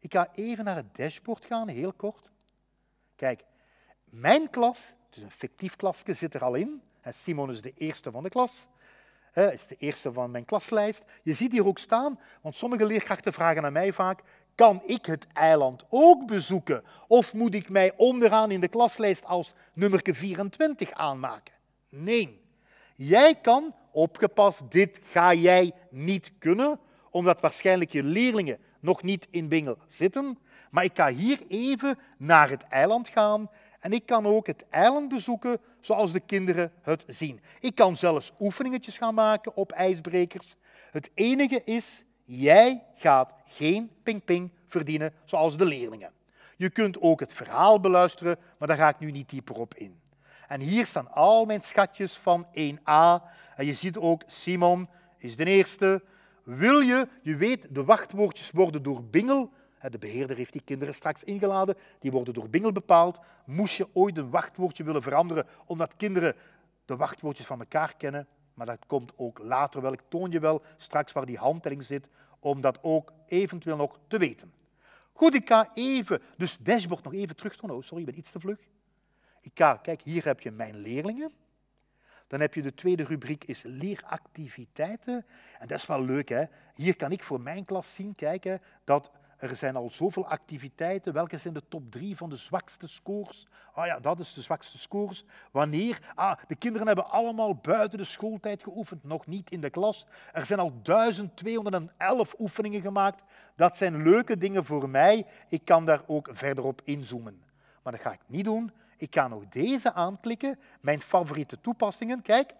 Ik ga even naar het dashboard gaan, heel kort. Kijk, mijn klas, dus een fictief klasje, zit er al in. Simon is de eerste van de klas. Hij is de eerste van mijn klaslijst. Je ziet hier ook staan, want sommige leerkrachten vragen aan mij vaak, kan ik het eiland ook bezoeken? Of moet ik mij onderaan in de klaslijst als nummer 24 aanmaken? Nee, jij kan, opgepast, dit ga jij niet kunnen, omdat waarschijnlijk je leerlingen nog niet in Bingel zitten. Maar ik ga hier even naar het eiland gaan en ik kan ook het eiland bezoeken zoals de kinderen het zien. Ik kan zelfs oefeningetjes gaan maken op ijsbrekers. Het enige is, jij gaat geen ping-ping verdienen zoals de leerlingen. Je kunt ook het verhaal beluisteren, maar daar ga ik nu niet dieper op in. En hier staan al mijn schatjes van 1a. En je ziet ook, Simon is de eerste. Wil je, je weet, de wachtwoordjes worden door Bingel de beheerder heeft die kinderen straks ingeladen, die worden door Bingel bepaald. Moest je ooit een wachtwoordje willen veranderen, omdat kinderen de wachtwoordjes van elkaar kennen, maar dat komt ook later wel. Ik toon je wel straks waar die handtelling zit, om dat ook eventueel nog te weten. Goed, ik ga even, dus dashboard nog even terug Oh, sorry, ik ben iets te vlug. Ik ga, kijk, hier heb je mijn leerlingen. Dan heb je de tweede rubriek is leeractiviteiten. En dat is wel leuk, hè. Hier kan ik voor mijn klas zien, kijken, dat er zijn al zoveel activiteiten. Welke zijn de top drie van de zwakste scores? Ah ja, dat is de zwakste scores. Wanneer? Ah, de kinderen hebben allemaal buiten de schooltijd geoefend, nog niet in de klas. Er zijn al 1211 oefeningen gemaakt. Dat zijn leuke dingen voor mij. Ik kan daar ook verder op inzoomen. Maar dat ga ik niet doen. Ik ga nog deze aanklikken, mijn favoriete toepassingen. Kijk,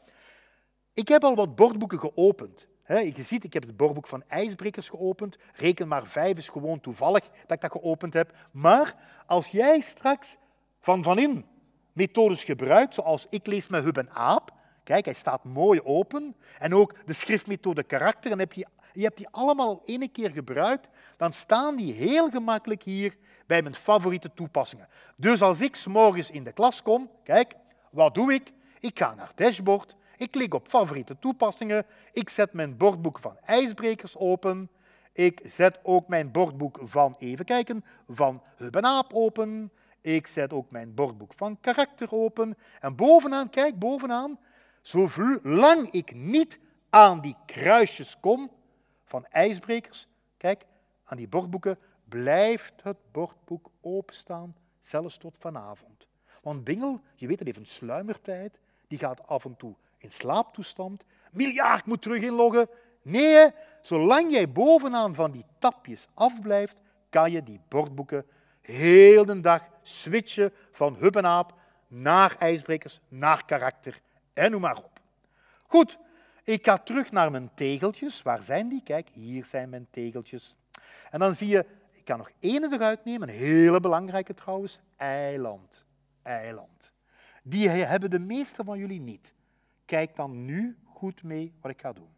ik heb al wat bordboeken geopend je ziet, ik heb het borboek van ijsbrekers geopend. Reken maar vijf is gewoon toevallig dat ik dat geopend heb. Maar als jij straks van in methodes gebruikt, zoals ik lees met Hub en Aap, kijk, hij staat mooi open, en ook de schriftmethode karakter, en heb je, je hebt die allemaal ene keer gebruikt, dan staan die heel gemakkelijk hier bij mijn favoriete toepassingen. Dus als ik s morgens in de klas kom, kijk, wat doe ik? Ik ga naar dashboard, ik klik op favoriete toepassingen. Ik zet mijn bordboek van ijsbrekers open. Ik zet ook mijn bordboek van, even kijken, van Hub open. Ik zet ook mijn bordboek van karakter open. En bovenaan, kijk, bovenaan, lang ik niet aan die kruisjes kom van ijsbrekers, kijk, aan die bordboeken, blijft het bordboek openstaan, zelfs tot vanavond. Want Bingel, je weet, het heeft een sluimertijd, die gaat af en toe in slaaptoestand, miljard moet terug inloggen. Nee, zolang jij bovenaan van die tapjes afblijft, kan je die bordboeken heel de dag switchen van hub en aap naar ijsbrekers, naar karakter en noem maar op. Goed, ik ga terug naar mijn tegeltjes. Waar zijn die? Kijk, hier zijn mijn tegeltjes. En dan zie je, ik kan nog één eruit nemen, een hele belangrijke trouwens, eiland. Eiland. Die hebben de meeste van jullie niet. Kijk dan nu goed mee wat ik ga doen.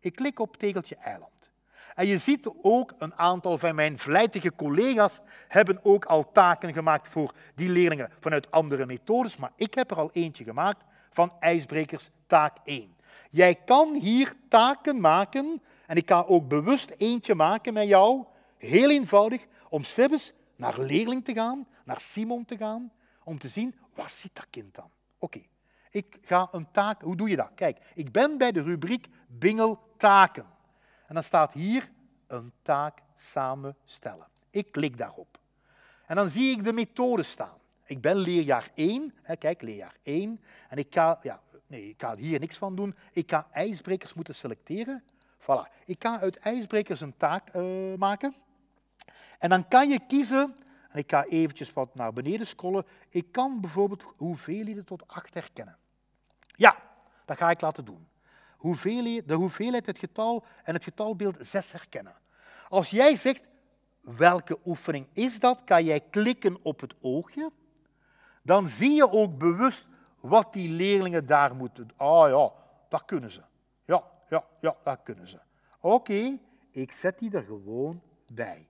Ik klik op tegeltje eiland. En je ziet ook, een aantal van mijn vlijtige collega's hebben ook al taken gemaakt voor die leerlingen vanuit andere methodes, maar ik heb er al eentje gemaakt van ijsbrekers taak 1. Jij kan hier taken maken, en ik ga ook bewust eentje maken met jou, heel eenvoudig, om zelfs naar leerling te gaan, naar Simon te gaan, om te zien, wat zit dat kind dan? Oké, ik ga een taak. Hoe doe je dat? Kijk, ik ben bij de rubriek Bingel taken. En dan staat hier een taak samenstellen. Ik klik daarop. En dan zie ik de methode staan. Ik ben leerjaar 1, hè, kijk, leerjaar 1. En ik ga, ja, nee, ik ga hier niks van doen. Ik ga ijsbrekers moeten selecteren. Voilà. Ik kan uit ijsbrekers een taak eh, maken. En dan kan je kiezen ik ga eventjes wat naar beneden scrollen. Ik kan bijvoorbeeld hoeveelheden tot 8 herkennen. Ja, dat ga ik laten doen. de hoeveelheid, het getal en het getalbeeld 6 herkennen. Als jij zegt, welke oefening is dat, kan jij klikken op het oogje. Dan zie je ook bewust wat die leerlingen daar moeten. Ah ja, dat kunnen ze. Ja, ja, ja, dat kunnen ze. Oké, ik zet die er gewoon bij.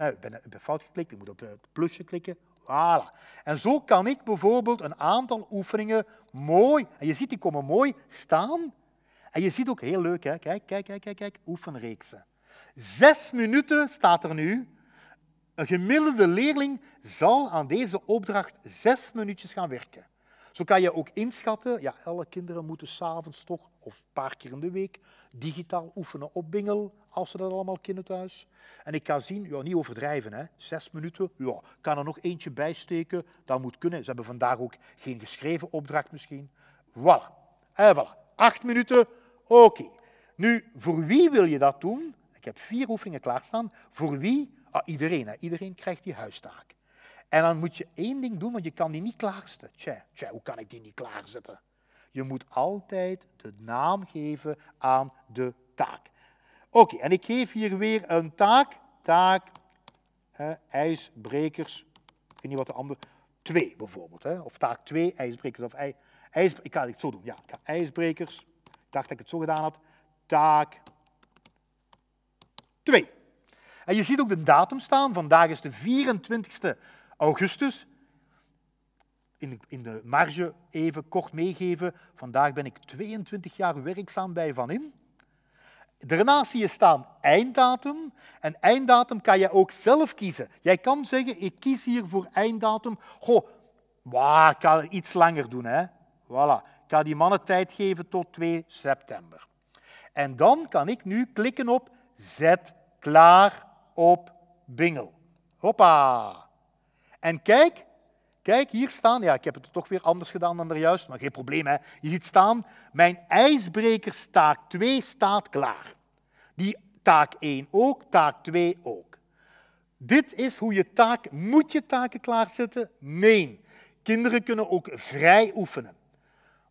Eh, ik ben, fout geklikt, ik moet op het plusje klikken. Voilà. En zo kan ik bijvoorbeeld een aantal oefeningen mooi, en je ziet die komen mooi staan. En je ziet ook heel leuk, hè? Kijk, kijk, kijk, kijk, kijk, oefenreeksen. Zes minuten staat er nu. Een gemiddelde leerling zal aan deze opdracht zes minuutjes gaan werken. Zo kan je ook inschatten, ja, alle kinderen moeten s'avonds toch, of een paar keer in de week, digitaal oefenen op Bingel, als ze dat allemaal kennen thuis. En ik kan zien, ja, niet overdrijven, hè, zes minuten, ja, kan er nog eentje bij steken, dat moet kunnen. Ze hebben vandaag ook geen geschreven opdracht misschien. Voilà. En voilà, acht minuten, oké. Nu, voor wie wil je dat doen? Ik heb vier oefeningen klaarstaan. Voor wie? Ah, iedereen, hè. iedereen krijgt die huistaak. En dan moet je één ding doen, want je kan die niet klaarzetten. Tja, tja, hoe kan ik die niet klaarzetten? Je moet altijd de naam geven aan de taak. Oké, en ik geef hier weer een taak. Taak, eh, ijsbrekers. Ik weet niet wat de andere... 2 bijvoorbeeld, hè? of taak 2, ijsbrekers. Of ij, ijs, ik ga het zo doen, ja. Ik ga ijsbrekers. Ik dacht dat ik het zo gedaan had. Taak 2. En je ziet ook de datum staan. Vandaag is de 24e Augustus, in, in de marge even kort meegeven, vandaag ben ik 22 jaar werkzaam bij Van In. Daarnaast zie je staan einddatum. En einddatum kan je ook zelf kiezen. Jij kan zeggen, ik kies hier voor einddatum. Goh, ik kan iets langer doen. Hè? Voilà. Ik ga die mannen tijd geven tot 2 september. En dan kan ik nu klikken op zet klaar op Bingel. Hoppa. En kijk, kijk, hier staan, ja, ik heb het toch weer anders gedaan dan juist, maar geen probleem, hè. Je ziet staan, mijn ijsbrekers taak 2 staat klaar. Die taak 1 ook, taak 2 ook. Dit is hoe je taak, moet je taken klaarzetten? Nee, kinderen kunnen ook vrij oefenen.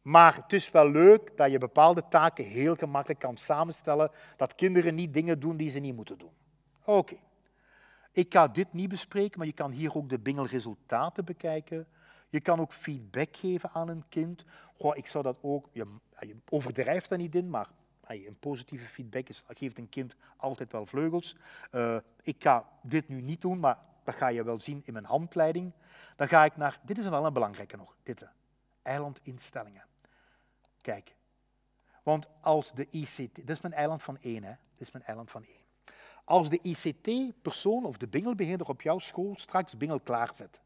Maar het is wel leuk dat je bepaalde taken heel gemakkelijk kan samenstellen, dat kinderen niet dingen doen die ze niet moeten doen. Oké. Ik ga dit niet bespreken, maar je kan hier ook de bingelresultaten bekijken. Je kan ook feedback geven aan een kind. Goh, ik zou dat ook, je, je overdrijft daar niet in, maar een positieve feedback geeft een kind altijd wel vleugels. Eh, ik ga dit nu niet doen, maar dat ga je wel zien in mijn handleiding. Dan ga ik naar, dit is wel een belangrijke nog, dit. Eilandinstellingen. Kijk, want als de ICT, dit is mijn eiland van één, hè? Dit is mijn eiland van één. Als de ICT-persoon of de bingelbeheerder op jouw school straks bingel klaarzet,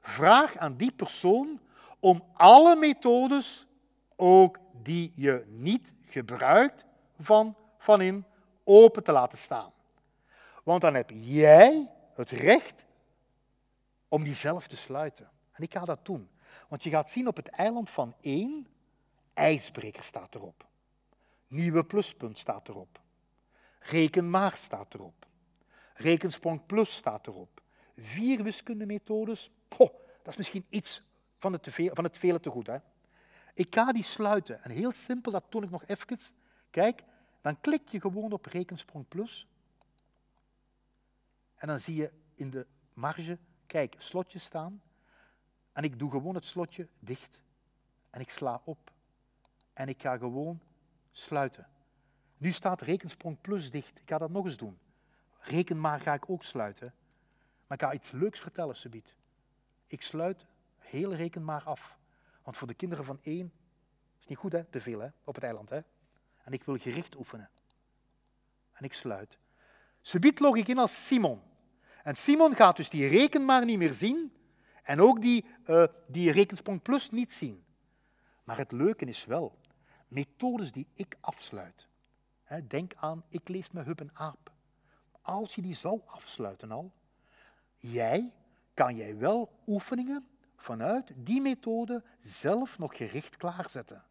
vraag aan die persoon om alle methodes, ook die je niet gebruikt, van, van in open te laten staan. Want dan heb jij het recht om die zelf te sluiten. En ik ga dat doen. Want je gaat zien op het eiland van één, ijsbreker staat erop. Nieuwe pluspunt staat erop. Rekenmaag staat erop. Rekensprong plus staat erop. Vier wiskundemethodes, poh, dat is misschien iets van het, vele, van het vele te goed. Hè? Ik ga die sluiten. En heel simpel, dat toon ik nog even. Kijk, dan klik je gewoon op rekensprong plus. En dan zie je in de marge, kijk, slotjes staan. En ik doe gewoon het slotje dicht. En ik sla op. En ik ga gewoon sluiten. Nu staat rekensprong plus dicht. Ik ga dat nog eens doen. Rekenmaar ga ik ook sluiten. Maar ik ga iets leuks vertellen, Subit. Ik sluit heel rekenmaar af. Want voor de kinderen van één is niet goed, hè? Te veel, hè? Op het eiland, hè? En ik wil gericht oefenen. En ik sluit. Subit log ik in als Simon. En Simon gaat dus die reken niet meer zien. En ook die, eh, die rekensprong plus niet zien. Maar het leuke is wel, methodes die ik afsluit, Denk aan, ik lees mijn hub en aap. Als je die zou afsluiten al, jij kan jij wel oefeningen vanuit die methode zelf nog gericht klaarzetten.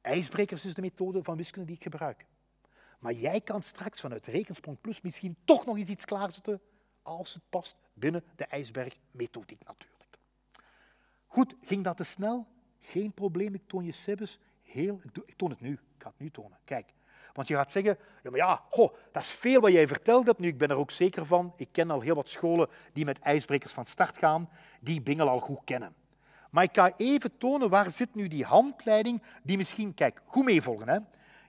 IJsbrekers is de methode van wiskunde die ik gebruik. Maar jij kan straks vanuit Rekensprong Plus misschien toch nog eens iets klaarzetten als het past binnen de ijsbergmethodiek natuurlijk. Goed, ging dat te snel? Geen probleem, ik toon je Sebbes heel... Ik toon het nu, ik ga het nu tonen. Kijk, want je gaat zeggen, ja, ja, goh, dat is veel wat jij verteld hebt nu. Ik ben er ook zeker van. Ik ken al heel wat scholen die met ijsbrekers van start gaan, die Bingel al goed kennen. Maar ik ga even tonen waar zit nu die handleiding die misschien, kijk, goed meevolgen. Hè?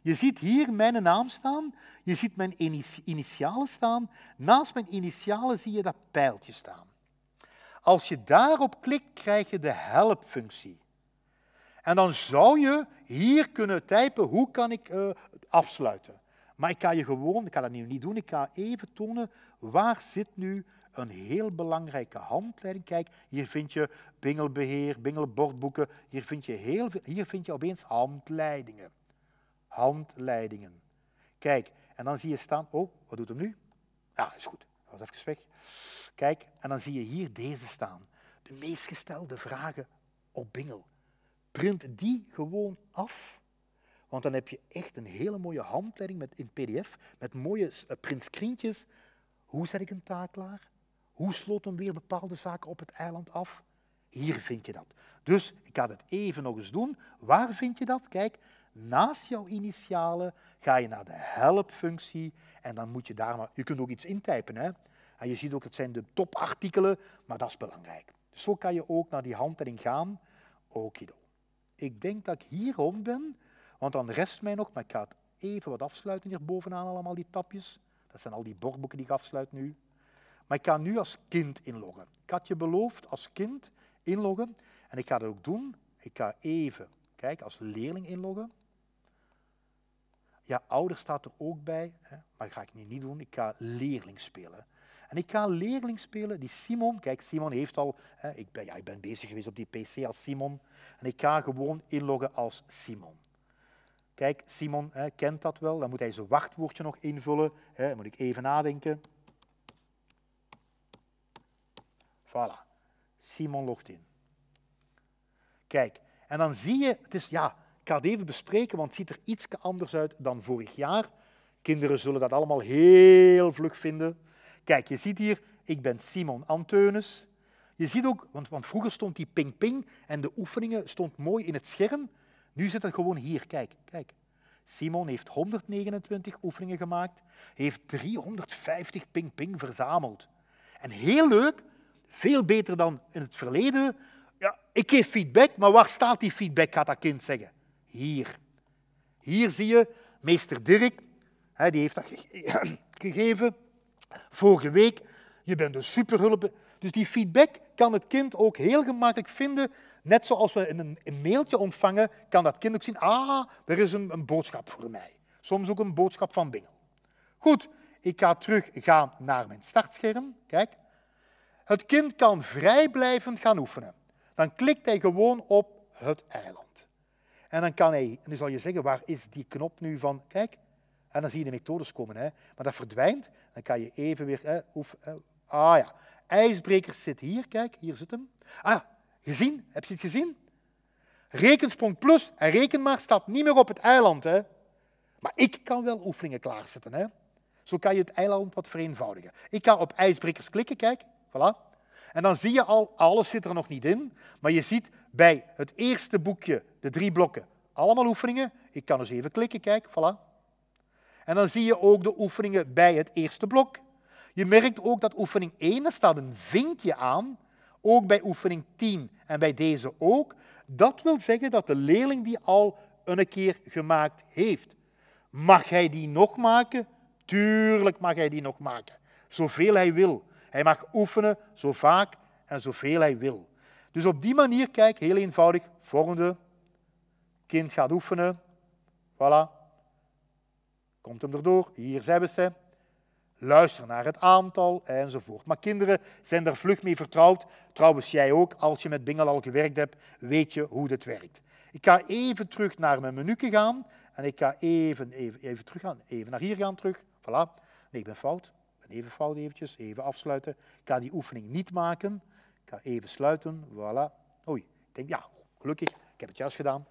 Je ziet hier mijn naam staan, je ziet mijn initialen staan. Naast mijn initialen zie je dat pijltje staan. Als je daarop klikt, krijg je de helpfunctie. En dan zou je hier kunnen typen, hoe kan ik uh, afsluiten? Maar ik ga je gewoon, ik ga dat nu niet doen, ik ga even tonen waar zit nu een heel belangrijke handleiding. Kijk, hier vind je bingelbeheer, bingelbordboeken, hier vind je, heel veel, hier vind je opeens handleidingen. Handleidingen. Kijk, en dan zie je staan, oh, wat doet hem nu? Ja, ah, is goed, dat was even weg. Kijk, en dan zie je hier deze staan. De meest gestelde vragen op Bingel. Print die gewoon af, want dan heb je echt een hele mooie handleiding met, in PDF met mooie eh, printscreentjes. Hoe zet ik een taak klaar? Hoe sloot hem weer bepaalde zaken op het eiland af? Hier vind je dat. Dus ik ga het even nog eens doen. Waar vind je dat? Kijk, naast jouw initialen ga je naar de helpfunctie en dan moet je daar maar... Je kunt ook iets intypen, hè. En je ziet ook, het zijn de topartikelen, maar dat is belangrijk. Dus zo kan je ook naar die handleiding gaan. Okido. Ik denk dat ik hierom ben, want dan rest mij nog, maar ik ga het even wat afsluiten hier bovenaan allemaal die tapjes. Dat zijn al die borboeken die ik afsluit nu. Maar ik ga nu als kind inloggen. Ik had je beloofd als kind inloggen en ik ga dat ook doen. Ik ga even, kijken als leerling inloggen. Ja, ouder staat er ook bij, hè, maar dat ga ik niet doen. Ik ga leerling spelen. En ik ga een leerling spelen die Simon, kijk, Simon heeft al, hè, ik, ben, ja, ik ben bezig geweest op die PC als Simon, en ik ga gewoon inloggen als Simon. Kijk, Simon hè, kent dat wel, dan moet hij zijn wachtwoordje nog invullen, hè, dan moet ik even nadenken. Voilà, Simon logt in. Kijk, en dan zie je, het is, ja, ik ga het even bespreken, want het ziet er iets anders uit dan vorig jaar. Kinderen zullen dat allemaal heel vlug vinden. Kijk, je ziet hier, ik ben Simon Anteunus. Je ziet ook, want, want vroeger stond die ping-ping en de oefeningen stond mooi in het scherm. Nu zit het gewoon hier, kijk, kijk. Simon heeft 129 oefeningen gemaakt, heeft 350 ping-ping verzameld. En heel leuk, veel beter dan in het verleden. Ja, ik geef feedback, maar waar staat die feedback, gaat dat kind zeggen. Hier. Hier zie je meester Dirk, die heeft dat gegeven. Vorige week, je bent een superhulp. Dus die feedback kan het kind ook heel gemakkelijk vinden. Net zoals we een, een mailtje ontvangen, kan dat kind ook zien, ah, er is een, een boodschap voor mij. Soms ook een boodschap van Bingel. Goed, ik ga terug gaan naar mijn startscherm. Kijk. Het kind kan vrijblijvend gaan oefenen. Dan klikt hij gewoon op het eiland. En dan kan hij, en dan zal je zeggen, waar is die knop nu van? Kijk, en dan zie je de methodes komen. Hè. Maar dat verdwijnt. Dan kan je even weer... Hè, oef, hè. Ah ja, ijsbrekers zit hier. Kijk, hier zit hem. Ah, gezien? Heb je het gezien? Rekensprong plus en rekenmaat staat niet meer op het eiland. Hè. Maar ik kan wel oefeningen klaarzetten. Hè. Zo kan je het eiland wat vereenvoudigen. Ik kan op ijsbrekers klikken, kijk. Voilà. En dan zie je al, alles zit er nog niet in, maar je ziet bij het eerste boekje, de drie blokken, allemaal oefeningen. Ik kan dus even klikken, kijk, voilà. En dan zie je ook de oefeningen bij het eerste blok. Je merkt ook dat oefening 1, staat een vinkje aan, ook bij oefening 10 en bij deze ook. Dat wil zeggen dat de leerling die al een keer gemaakt heeft, mag hij die nog maken? Tuurlijk mag hij die nog maken. Zoveel hij wil. Hij mag oefenen zo vaak en zoveel hij wil. Dus op die manier, kijk, heel eenvoudig, volgende. Kind gaat oefenen. Voilà, Komt hem erdoor, hier hebben ze. Luister naar het aantal enzovoort. Maar kinderen zijn er vlug mee vertrouwd. Trouwens, jij ook, als je met Bingel al gewerkt hebt, weet je hoe dit werkt. Ik ga even terug naar mijn menu gaan. En ik ga even, even, even terug gaan. Even naar hier gaan terug. Voilà. Nee, ik ben fout. Ik ben even fout eventjes. Even afsluiten. Ik ga die oefening niet maken. Ik ga even sluiten. Voilà. Oei. Ik denk, ja, gelukkig. Ik heb het juist gedaan.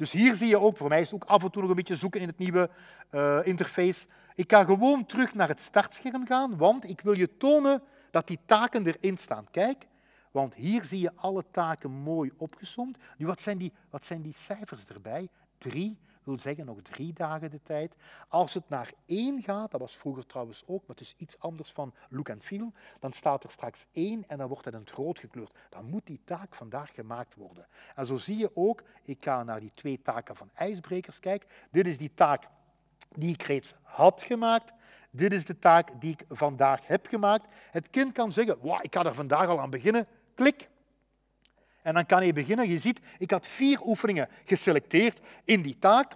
Dus hier zie je ook, voor mij is het ook af en toe nog een beetje zoeken in het nieuwe eh, interface. Ik kan gewoon terug naar het startscherm gaan, want ik wil je tonen dat die taken erin staan. Kijk, want hier zie je alle taken mooi opgesomd. Nu, wat zijn die, wat zijn die cijfers erbij? Drie, wil zeggen nog drie dagen de tijd. Als het naar één gaat, dat was vroeger trouwens ook, maar het is iets anders van look and feel, dan staat er straks één en dan wordt het in het rood gekleurd. Dan moet die taak vandaag gemaakt worden. En zo zie je ook, ik ga naar die twee taken van ijsbrekers kijken. Dit is die taak die ik reeds had gemaakt. Dit is de taak die ik vandaag heb gemaakt. Het kind kan zeggen, wow, ik ga er vandaag al aan beginnen. Klik, en dan kan je beginnen. Je ziet, ik had vier oefeningen geselecteerd in die taak.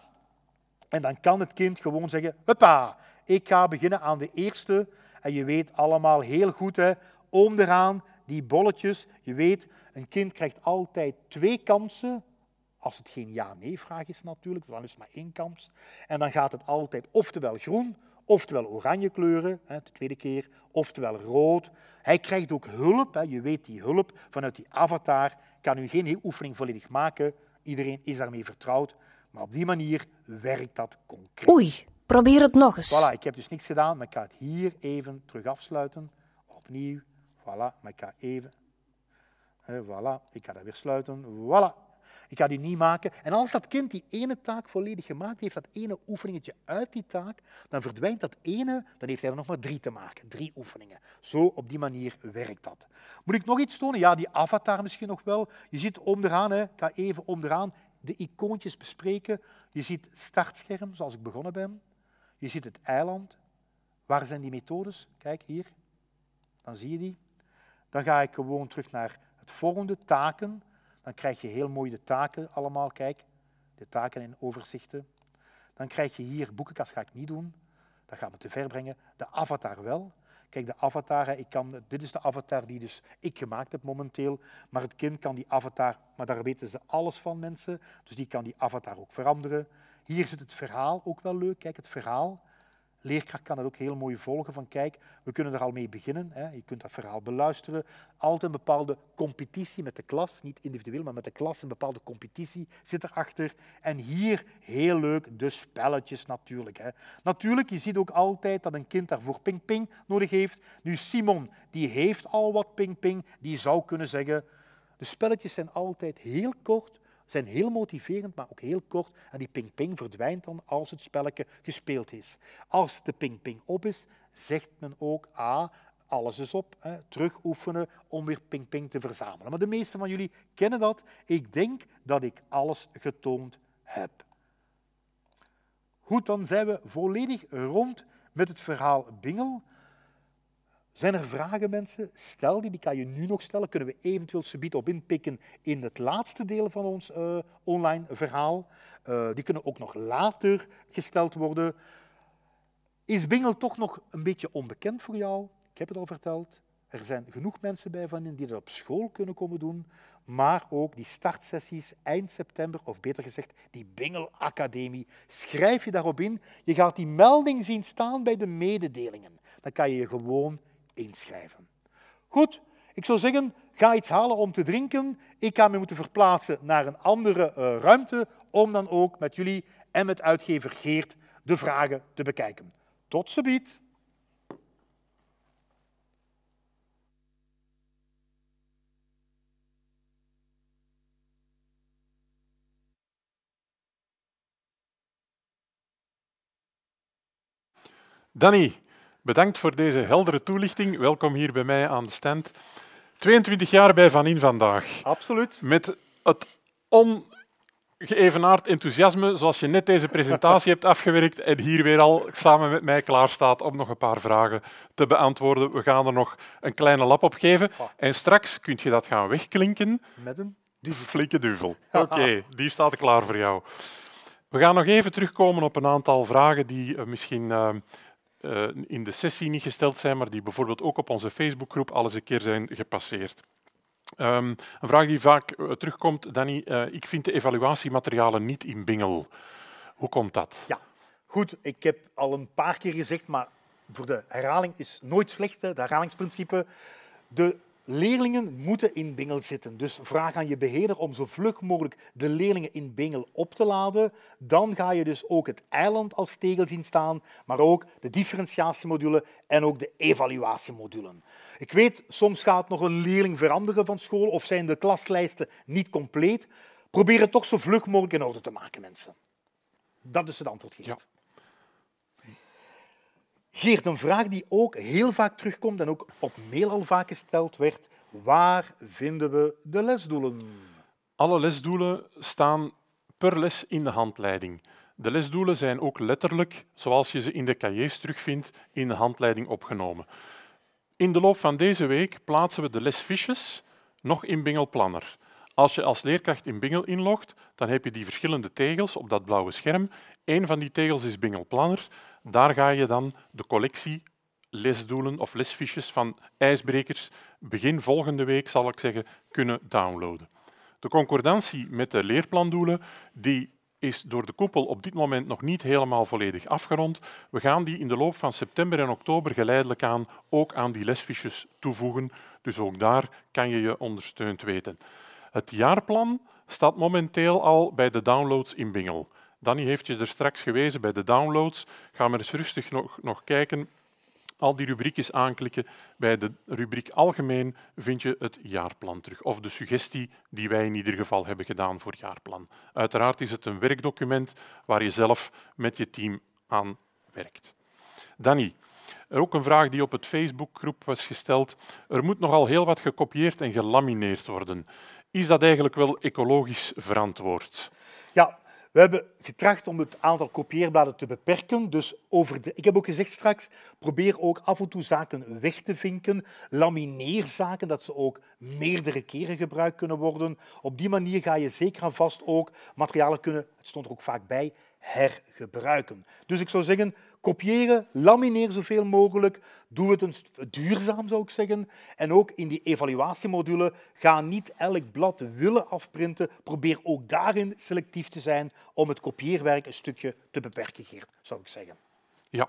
En dan kan het kind gewoon zeggen, huppa, ik ga beginnen aan de eerste. En je weet allemaal heel goed, hè, onderaan die bolletjes. Je weet, een kind krijgt altijd twee kansen. Als het geen ja-nee-vraag is natuurlijk, dan is het maar één kans. En dan gaat het altijd oftewel groen, oftewel oranje kleuren, hè, de tweede keer, oftewel rood. Hij krijgt ook hulp, hè, je weet die hulp vanuit die avatar kan u geen oefening volledig maken. Iedereen is daarmee vertrouwd. Maar op die manier werkt dat concreet. Oei, probeer het nog eens. Voilà, ik heb dus niks gedaan, maar ik ga het hier even terug afsluiten. Opnieuw. Voilà, maar ik ga even... Eh, voilà, ik ga dat weer sluiten. Voilà, ik ga die niet maken. En als dat kind die ene taak volledig gemaakt heeft, dat ene oefeningetje uit die taak, dan verdwijnt dat ene, dan heeft hij er nog maar drie te maken, drie oefeningen. Zo, op die manier werkt dat. Moet ik nog iets tonen? Ja, die avatar misschien nog wel. Je ziet onderaan, hè. ga even onderaan de icoontjes bespreken. Je ziet startscherm, zoals ik begonnen ben. Je ziet het eiland. Waar zijn die methodes? Kijk hier, dan zie je die. Dan ga ik gewoon terug naar het volgende, taken. Dan krijg je heel mooi de taken allemaal, kijk. De taken en overzichten. Dan krijg je hier boekenkast, ga ik niet doen. Dat gaat me te ver brengen. De avatar wel. Kijk, de avatar, ik kan, dit is de avatar die dus ik gemaakt heb momenteel. Maar het kind kan die avatar, maar daar weten ze alles van mensen. Dus die kan die avatar ook veranderen. Hier zit het verhaal ook wel leuk. Kijk, het verhaal leerkracht kan dat ook heel mooi volgen van kijk, we kunnen er al mee beginnen. Hè. Je kunt dat verhaal beluisteren. Altijd een bepaalde competitie met de klas, niet individueel, maar met de klas een bepaalde competitie zit erachter. En hier heel leuk de spelletjes natuurlijk. Hè. Natuurlijk, je ziet ook altijd dat een kind daarvoor ping-ping nodig heeft. Nu Simon, die heeft al wat ping-ping, die zou kunnen zeggen... De spelletjes zijn altijd heel kort, zijn heel motiverend, maar ook heel kort. En die ping-ping verdwijnt dan als het spelletje gespeeld is. Als de ping-ping op is, zegt men ook, ah, alles is op, hè, terug oefenen om weer ping-ping te verzamelen. Maar de meesten van jullie kennen dat. Ik denk dat ik alles getoond heb. Goed, dan zijn we volledig rond met het verhaal Bingel. Zijn er vragen, mensen? Stel die, die kan je nu nog stellen. Kunnen we eventueel subiet op inpikken in het laatste deel van ons eh, online verhaal. Eh, die kunnen ook nog later gesteld worden. Is Bingel toch nog een beetje onbekend voor jou? Ik heb het al verteld. Er zijn genoeg mensen bij van in die dat op school kunnen komen doen. Maar ook die startsessies eind september, of beter gezegd, die Bingel Academie. Schrijf je daarop in. Je gaat die melding zien staan bij de mededelingen. Dan kan je je gewoon inschrijven. Goed, ik zou zeggen, ga iets halen om te drinken. Ik ga me moeten verplaatsen naar een andere eh, ruimte om dan ook met jullie en met uitgever Geert de vragen te bekijken. Tot ziens. Danny, Bedankt voor deze heldere toelichting. Welkom hier bij mij aan de stand. 22 jaar bij Vanin vandaag. Absoluut. Met het ongeëvenaard enthousiasme, zoals je net deze presentatie hebt afgewerkt en hier weer al samen met mij klaar staat om nog een paar vragen te beantwoorden. We gaan er nog een kleine lap op geven. Ah. En straks kun je dat gaan wegklinken. Met een duvel. flinke duvel. Oké, die staat klaar voor jou. We gaan nog even terugkomen op een aantal vragen die eh, misschien... Eh, eh, in de sessie niet gesteld zijn, maar die bijvoorbeeld ook op onze Facebookgroep al een keer zijn gepasseerd. Ehm, een vraag die vaak eh, terugkomt, Danny. Eh, ik vind de evaluatiematerialen niet in Bingel. Hoe komt dat? Ja, goed. Ik heb al een paar keer gezegd, maar voor de herhaling is nooit slecht. Hè. herhalingsprincipe. De Leerlingen moeten in Bingel zitten, dus vraag aan je beheerder om zo vlug mogelijk de leerlingen in Bingel op te laden. Dan ga je dus ook het eiland als tegel zien staan, maar ook de differentiatiemodule en ook de evaluatiemodulen. Ik weet, soms gaat nog een leerling veranderen van school of zijn de klaslijsten niet compleet. Probeer het toch zo vlug mogelijk in orde te maken, mensen. Dat is het antwoord, Geert, een vraag die ook heel vaak terugkomt en ook op mail al vaak gesteld werd. Waar vinden we de lesdoelen? Alle lesdoelen staan per les in de handleiding. De lesdoelen zijn ook letterlijk, zoals je ze in de cahiers terugvindt, in de handleiding opgenomen. In de loop van deze week plaatsen we de lesfiches nog in Bingel Planner. Als je als leerkracht in Bingel inlogt, dan heb je die verschillende tegels op dat blauwe scherm. Eén van die tegels is Bingel Planner daar ga je dan de collectie lesdoelen of lesfiches van ijsbrekers begin volgende week, zal ik zeggen, kunnen downloaden. De concordantie met de leerplandoelen die is door de koepel op dit moment nog niet helemaal volledig afgerond. We gaan die in de loop van september en oktober geleidelijk aan ook aan die lesfiches toevoegen. Dus ook daar kan je je ondersteund weten. Het jaarplan staat momenteel al bij de downloads in Bingel. Danny heeft je er straks gewezen bij de downloads. Ga maar eens rustig nog, nog kijken. Al die rubriekjes aanklikken. Bij de rubriek Algemeen vind je het jaarplan terug. Of de suggestie die wij in ieder geval hebben gedaan voor jaarplan. Uiteraard is het een werkdocument waar je zelf met je team aan werkt. Danny, er ook een vraag die op het Facebookgroep was gesteld. Er moet nogal heel wat gekopieerd en gelamineerd worden. Is dat eigenlijk wel ecologisch verantwoord? Ja, we hebben getracht om het aantal kopieerbladen te beperken. Dus over de... Ik heb ook gezegd straks, probeer ook af en toe zaken weg te vinken. Lamineer zaken, dat ze ook meerdere keren gebruikt kunnen worden. Op die manier ga je zeker en vast ook materialen kunnen, het stond er ook vaak bij, hergebruiken. Dus ik zou zeggen, kopiëren, lamineer zoveel mogelijk, doe het een duurzaam, zou ik zeggen. En ook in die evaluatiemodule, ga niet elk blad willen afprinten. Probeer ook daarin selectief te zijn om het kopieerwerk een stukje te beperken, zou ik zeggen. Ja.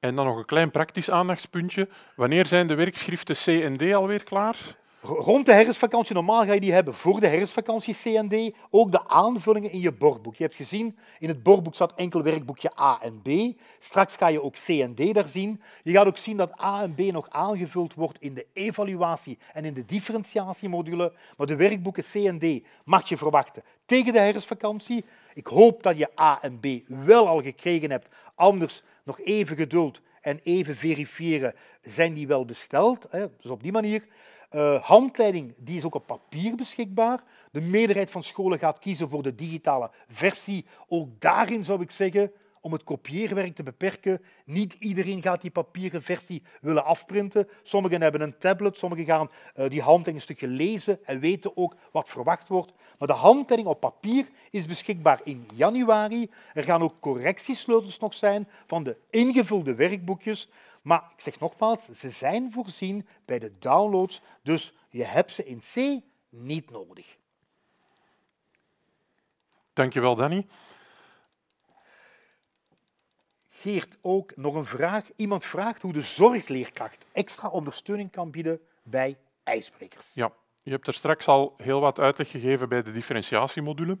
En dan nog een klein praktisch aandachtspuntje. Wanneer zijn de werkschriften C en D alweer klaar? Rond de herfstvakantie, normaal ga je die hebben voor de herfstvakantie CND, ook de aanvullingen in je bordboek. Je hebt gezien, in het bordboek zat enkel werkboekje A en B. Straks ga je ook CND daar zien. Je gaat ook zien dat A en B nog aangevuld wordt in de evaluatie en in de differentiatiemodule. Maar de werkboeken D mag je verwachten tegen de herfstvakantie. Ik hoop dat je A en B wel al gekregen hebt. Anders nog even geduld en even verifiëren, zijn die wel besteld? Dus op die manier. Uh, handleiding die is ook op papier beschikbaar. De meerderheid van scholen gaat kiezen voor de digitale versie. Ook daarin zou ik zeggen, om het kopieerwerk te beperken, niet iedereen gaat die papieren versie willen afprinten. Sommigen hebben een tablet, sommigen gaan eh, die handleiding een stukje lezen en weten ook wat verwacht wordt. Maar de handleiding op papier is beschikbaar in januari. Er gaan ook correctiesleutels nog zijn van de ingevulde werkboekjes. Maar ik zeg nogmaals, ze zijn voorzien bij de downloads, dus je hebt ze in C niet nodig. Dankjewel, Danny. Geert, ook nog een vraag. Iemand vraagt hoe de zorgleerkracht extra ondersteuning kan bieden bij ijsbrekers. Ja, je hebt er straks al heel wat uitleg gegeven bij de differentiatiemodule.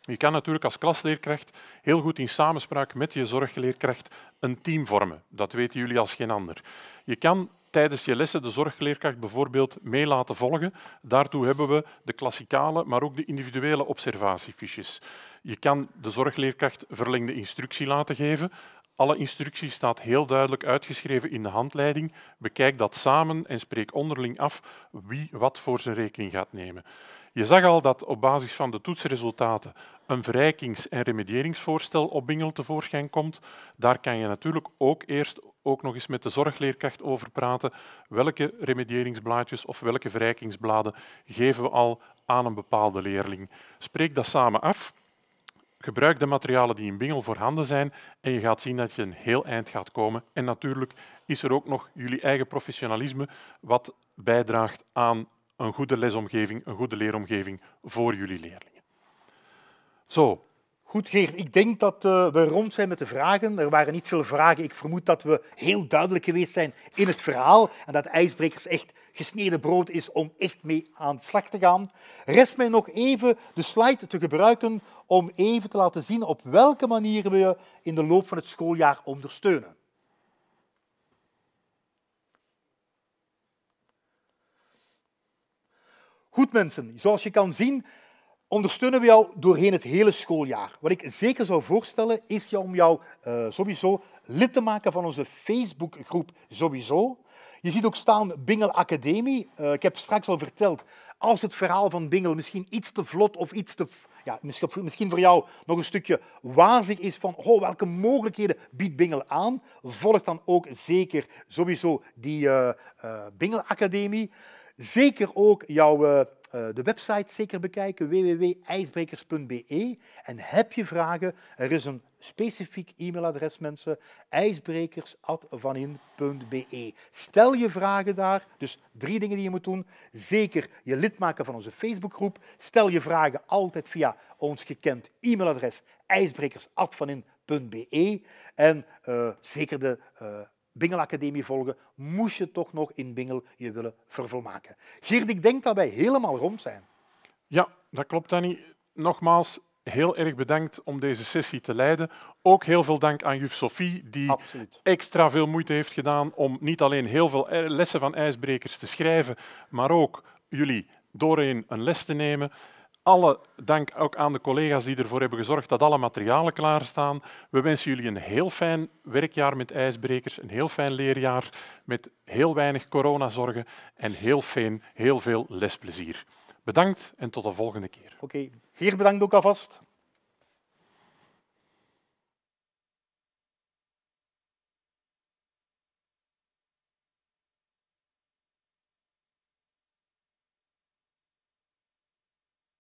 Je kan natuurlijk als klasleerkracht heel goed in samenspraak met je zorgleerkracht een team vormen. Dat weten jullie als geen ander. Je kan tijdens je lessen de zorgleerkracht bijvoorbeeld mee laten volgen. Daartoe hebben we de klassikale, maar ook de individuele observatiefiches. Je kan de zorgleerkracht verlengde instructie laten geven. Alle instructie staat heel duidelijk uitgeschreven in de handleiding. Bekijk dat samen en spreek onderling af wie wat voor zijn rekening gaat nemen. Je zag al dat op basis van de toetsresultaten een verrijkings- en remedieringsvoorstel op Bingel tevoorschijn komt. Daar kan je natuurlijk ook eerst ook nog eens met de zorgleerkracht over praten. Welke remedieringsblaadjes of welke verrijkingsbladen geven we al aan een bepaalde leerling? Spreek dat samen af. Gebruik de materialen die in Bingel voorhanden zijn en je gaat zien dat je een heel eind gaat komen. En natuurlijk is er ook nog jullie eigen professionalisme wat bijdraagt aan een goede lesomgeving, een goede leeromgeving voor jullie leerlingen. Zo. Goed, Geert. Ik denk dat eh, we rond zijn met de vragen. Er waren niet veel vragen. Ik vermoed dat we heel duidelijk geweest zijn in het verhaal en dat ijsbrekers echt gesneden brood is om echt mee aan de slag te gaan. Rest mij nog even de slide te gebruiken om even te laten zien op welke manier we je in de loop van het schooljaar ondersteunen. Goed mensen, zoals je kan zien ondersteunen we jou doorheen het hele schooljaar. Wat ik zeker zou voorstellen is om jou eh, sowieso lid te maken van onze Facebookgroep sowieso. Je ziet ook staan Bingel Academie. Uh, ik heb straks al verteld, als het verhaal van Bingel misschien iets te vlot of iets te... Ja, misschien voor jou nog een stukje wazig is van oh, welke mogelijkheden biedt Bingel aan, volg dan ook zeker sowieso die uh, Bingel Academie. Zeker ook jouw eh, eh, de website zeker bekijken, www.ijsbrekers.be. En heb je vragen, er is een specifiek e-mailadres, mensen, ijsbrekers.vanin.be. Stel je vragen daar, dus drie dingen die je moet doen. Zeker je lid maken van onze Facebookgroep. Stel je vragen altijd via ons gekend e-mailadres, ijsbrekers.vanin.be. En eh, zeker de... Bingelacademie volgen, moest je toch nog in Bingel je willen vervolmaken. Geert, ik denk dat wij helemaal rond zijn. Ja, dat klopt, Danny. Nogmaals, heel erg bedankt om deze sessie te leiden. Ook heel veel dank aan juf Sophie, die extra veel moeite heeft gedaan om niet alleen heel veel eh, lessen van ijsbrekers te schrijven, maar ook jullie doorheen een les te nemen alle dank ook aan de collega's die ervoor hebben gezorgd dat alle materialen klaarstaan. We wensen jullie een heel fijn werkjaar met ijsbrekers, een heel fijn leerjaar met heel weinig coronazorgen en heel, fijn, heel veel lesplezier. Bedankt en tot de volgende keer. Oké, okay. hier bedankt ook alvast.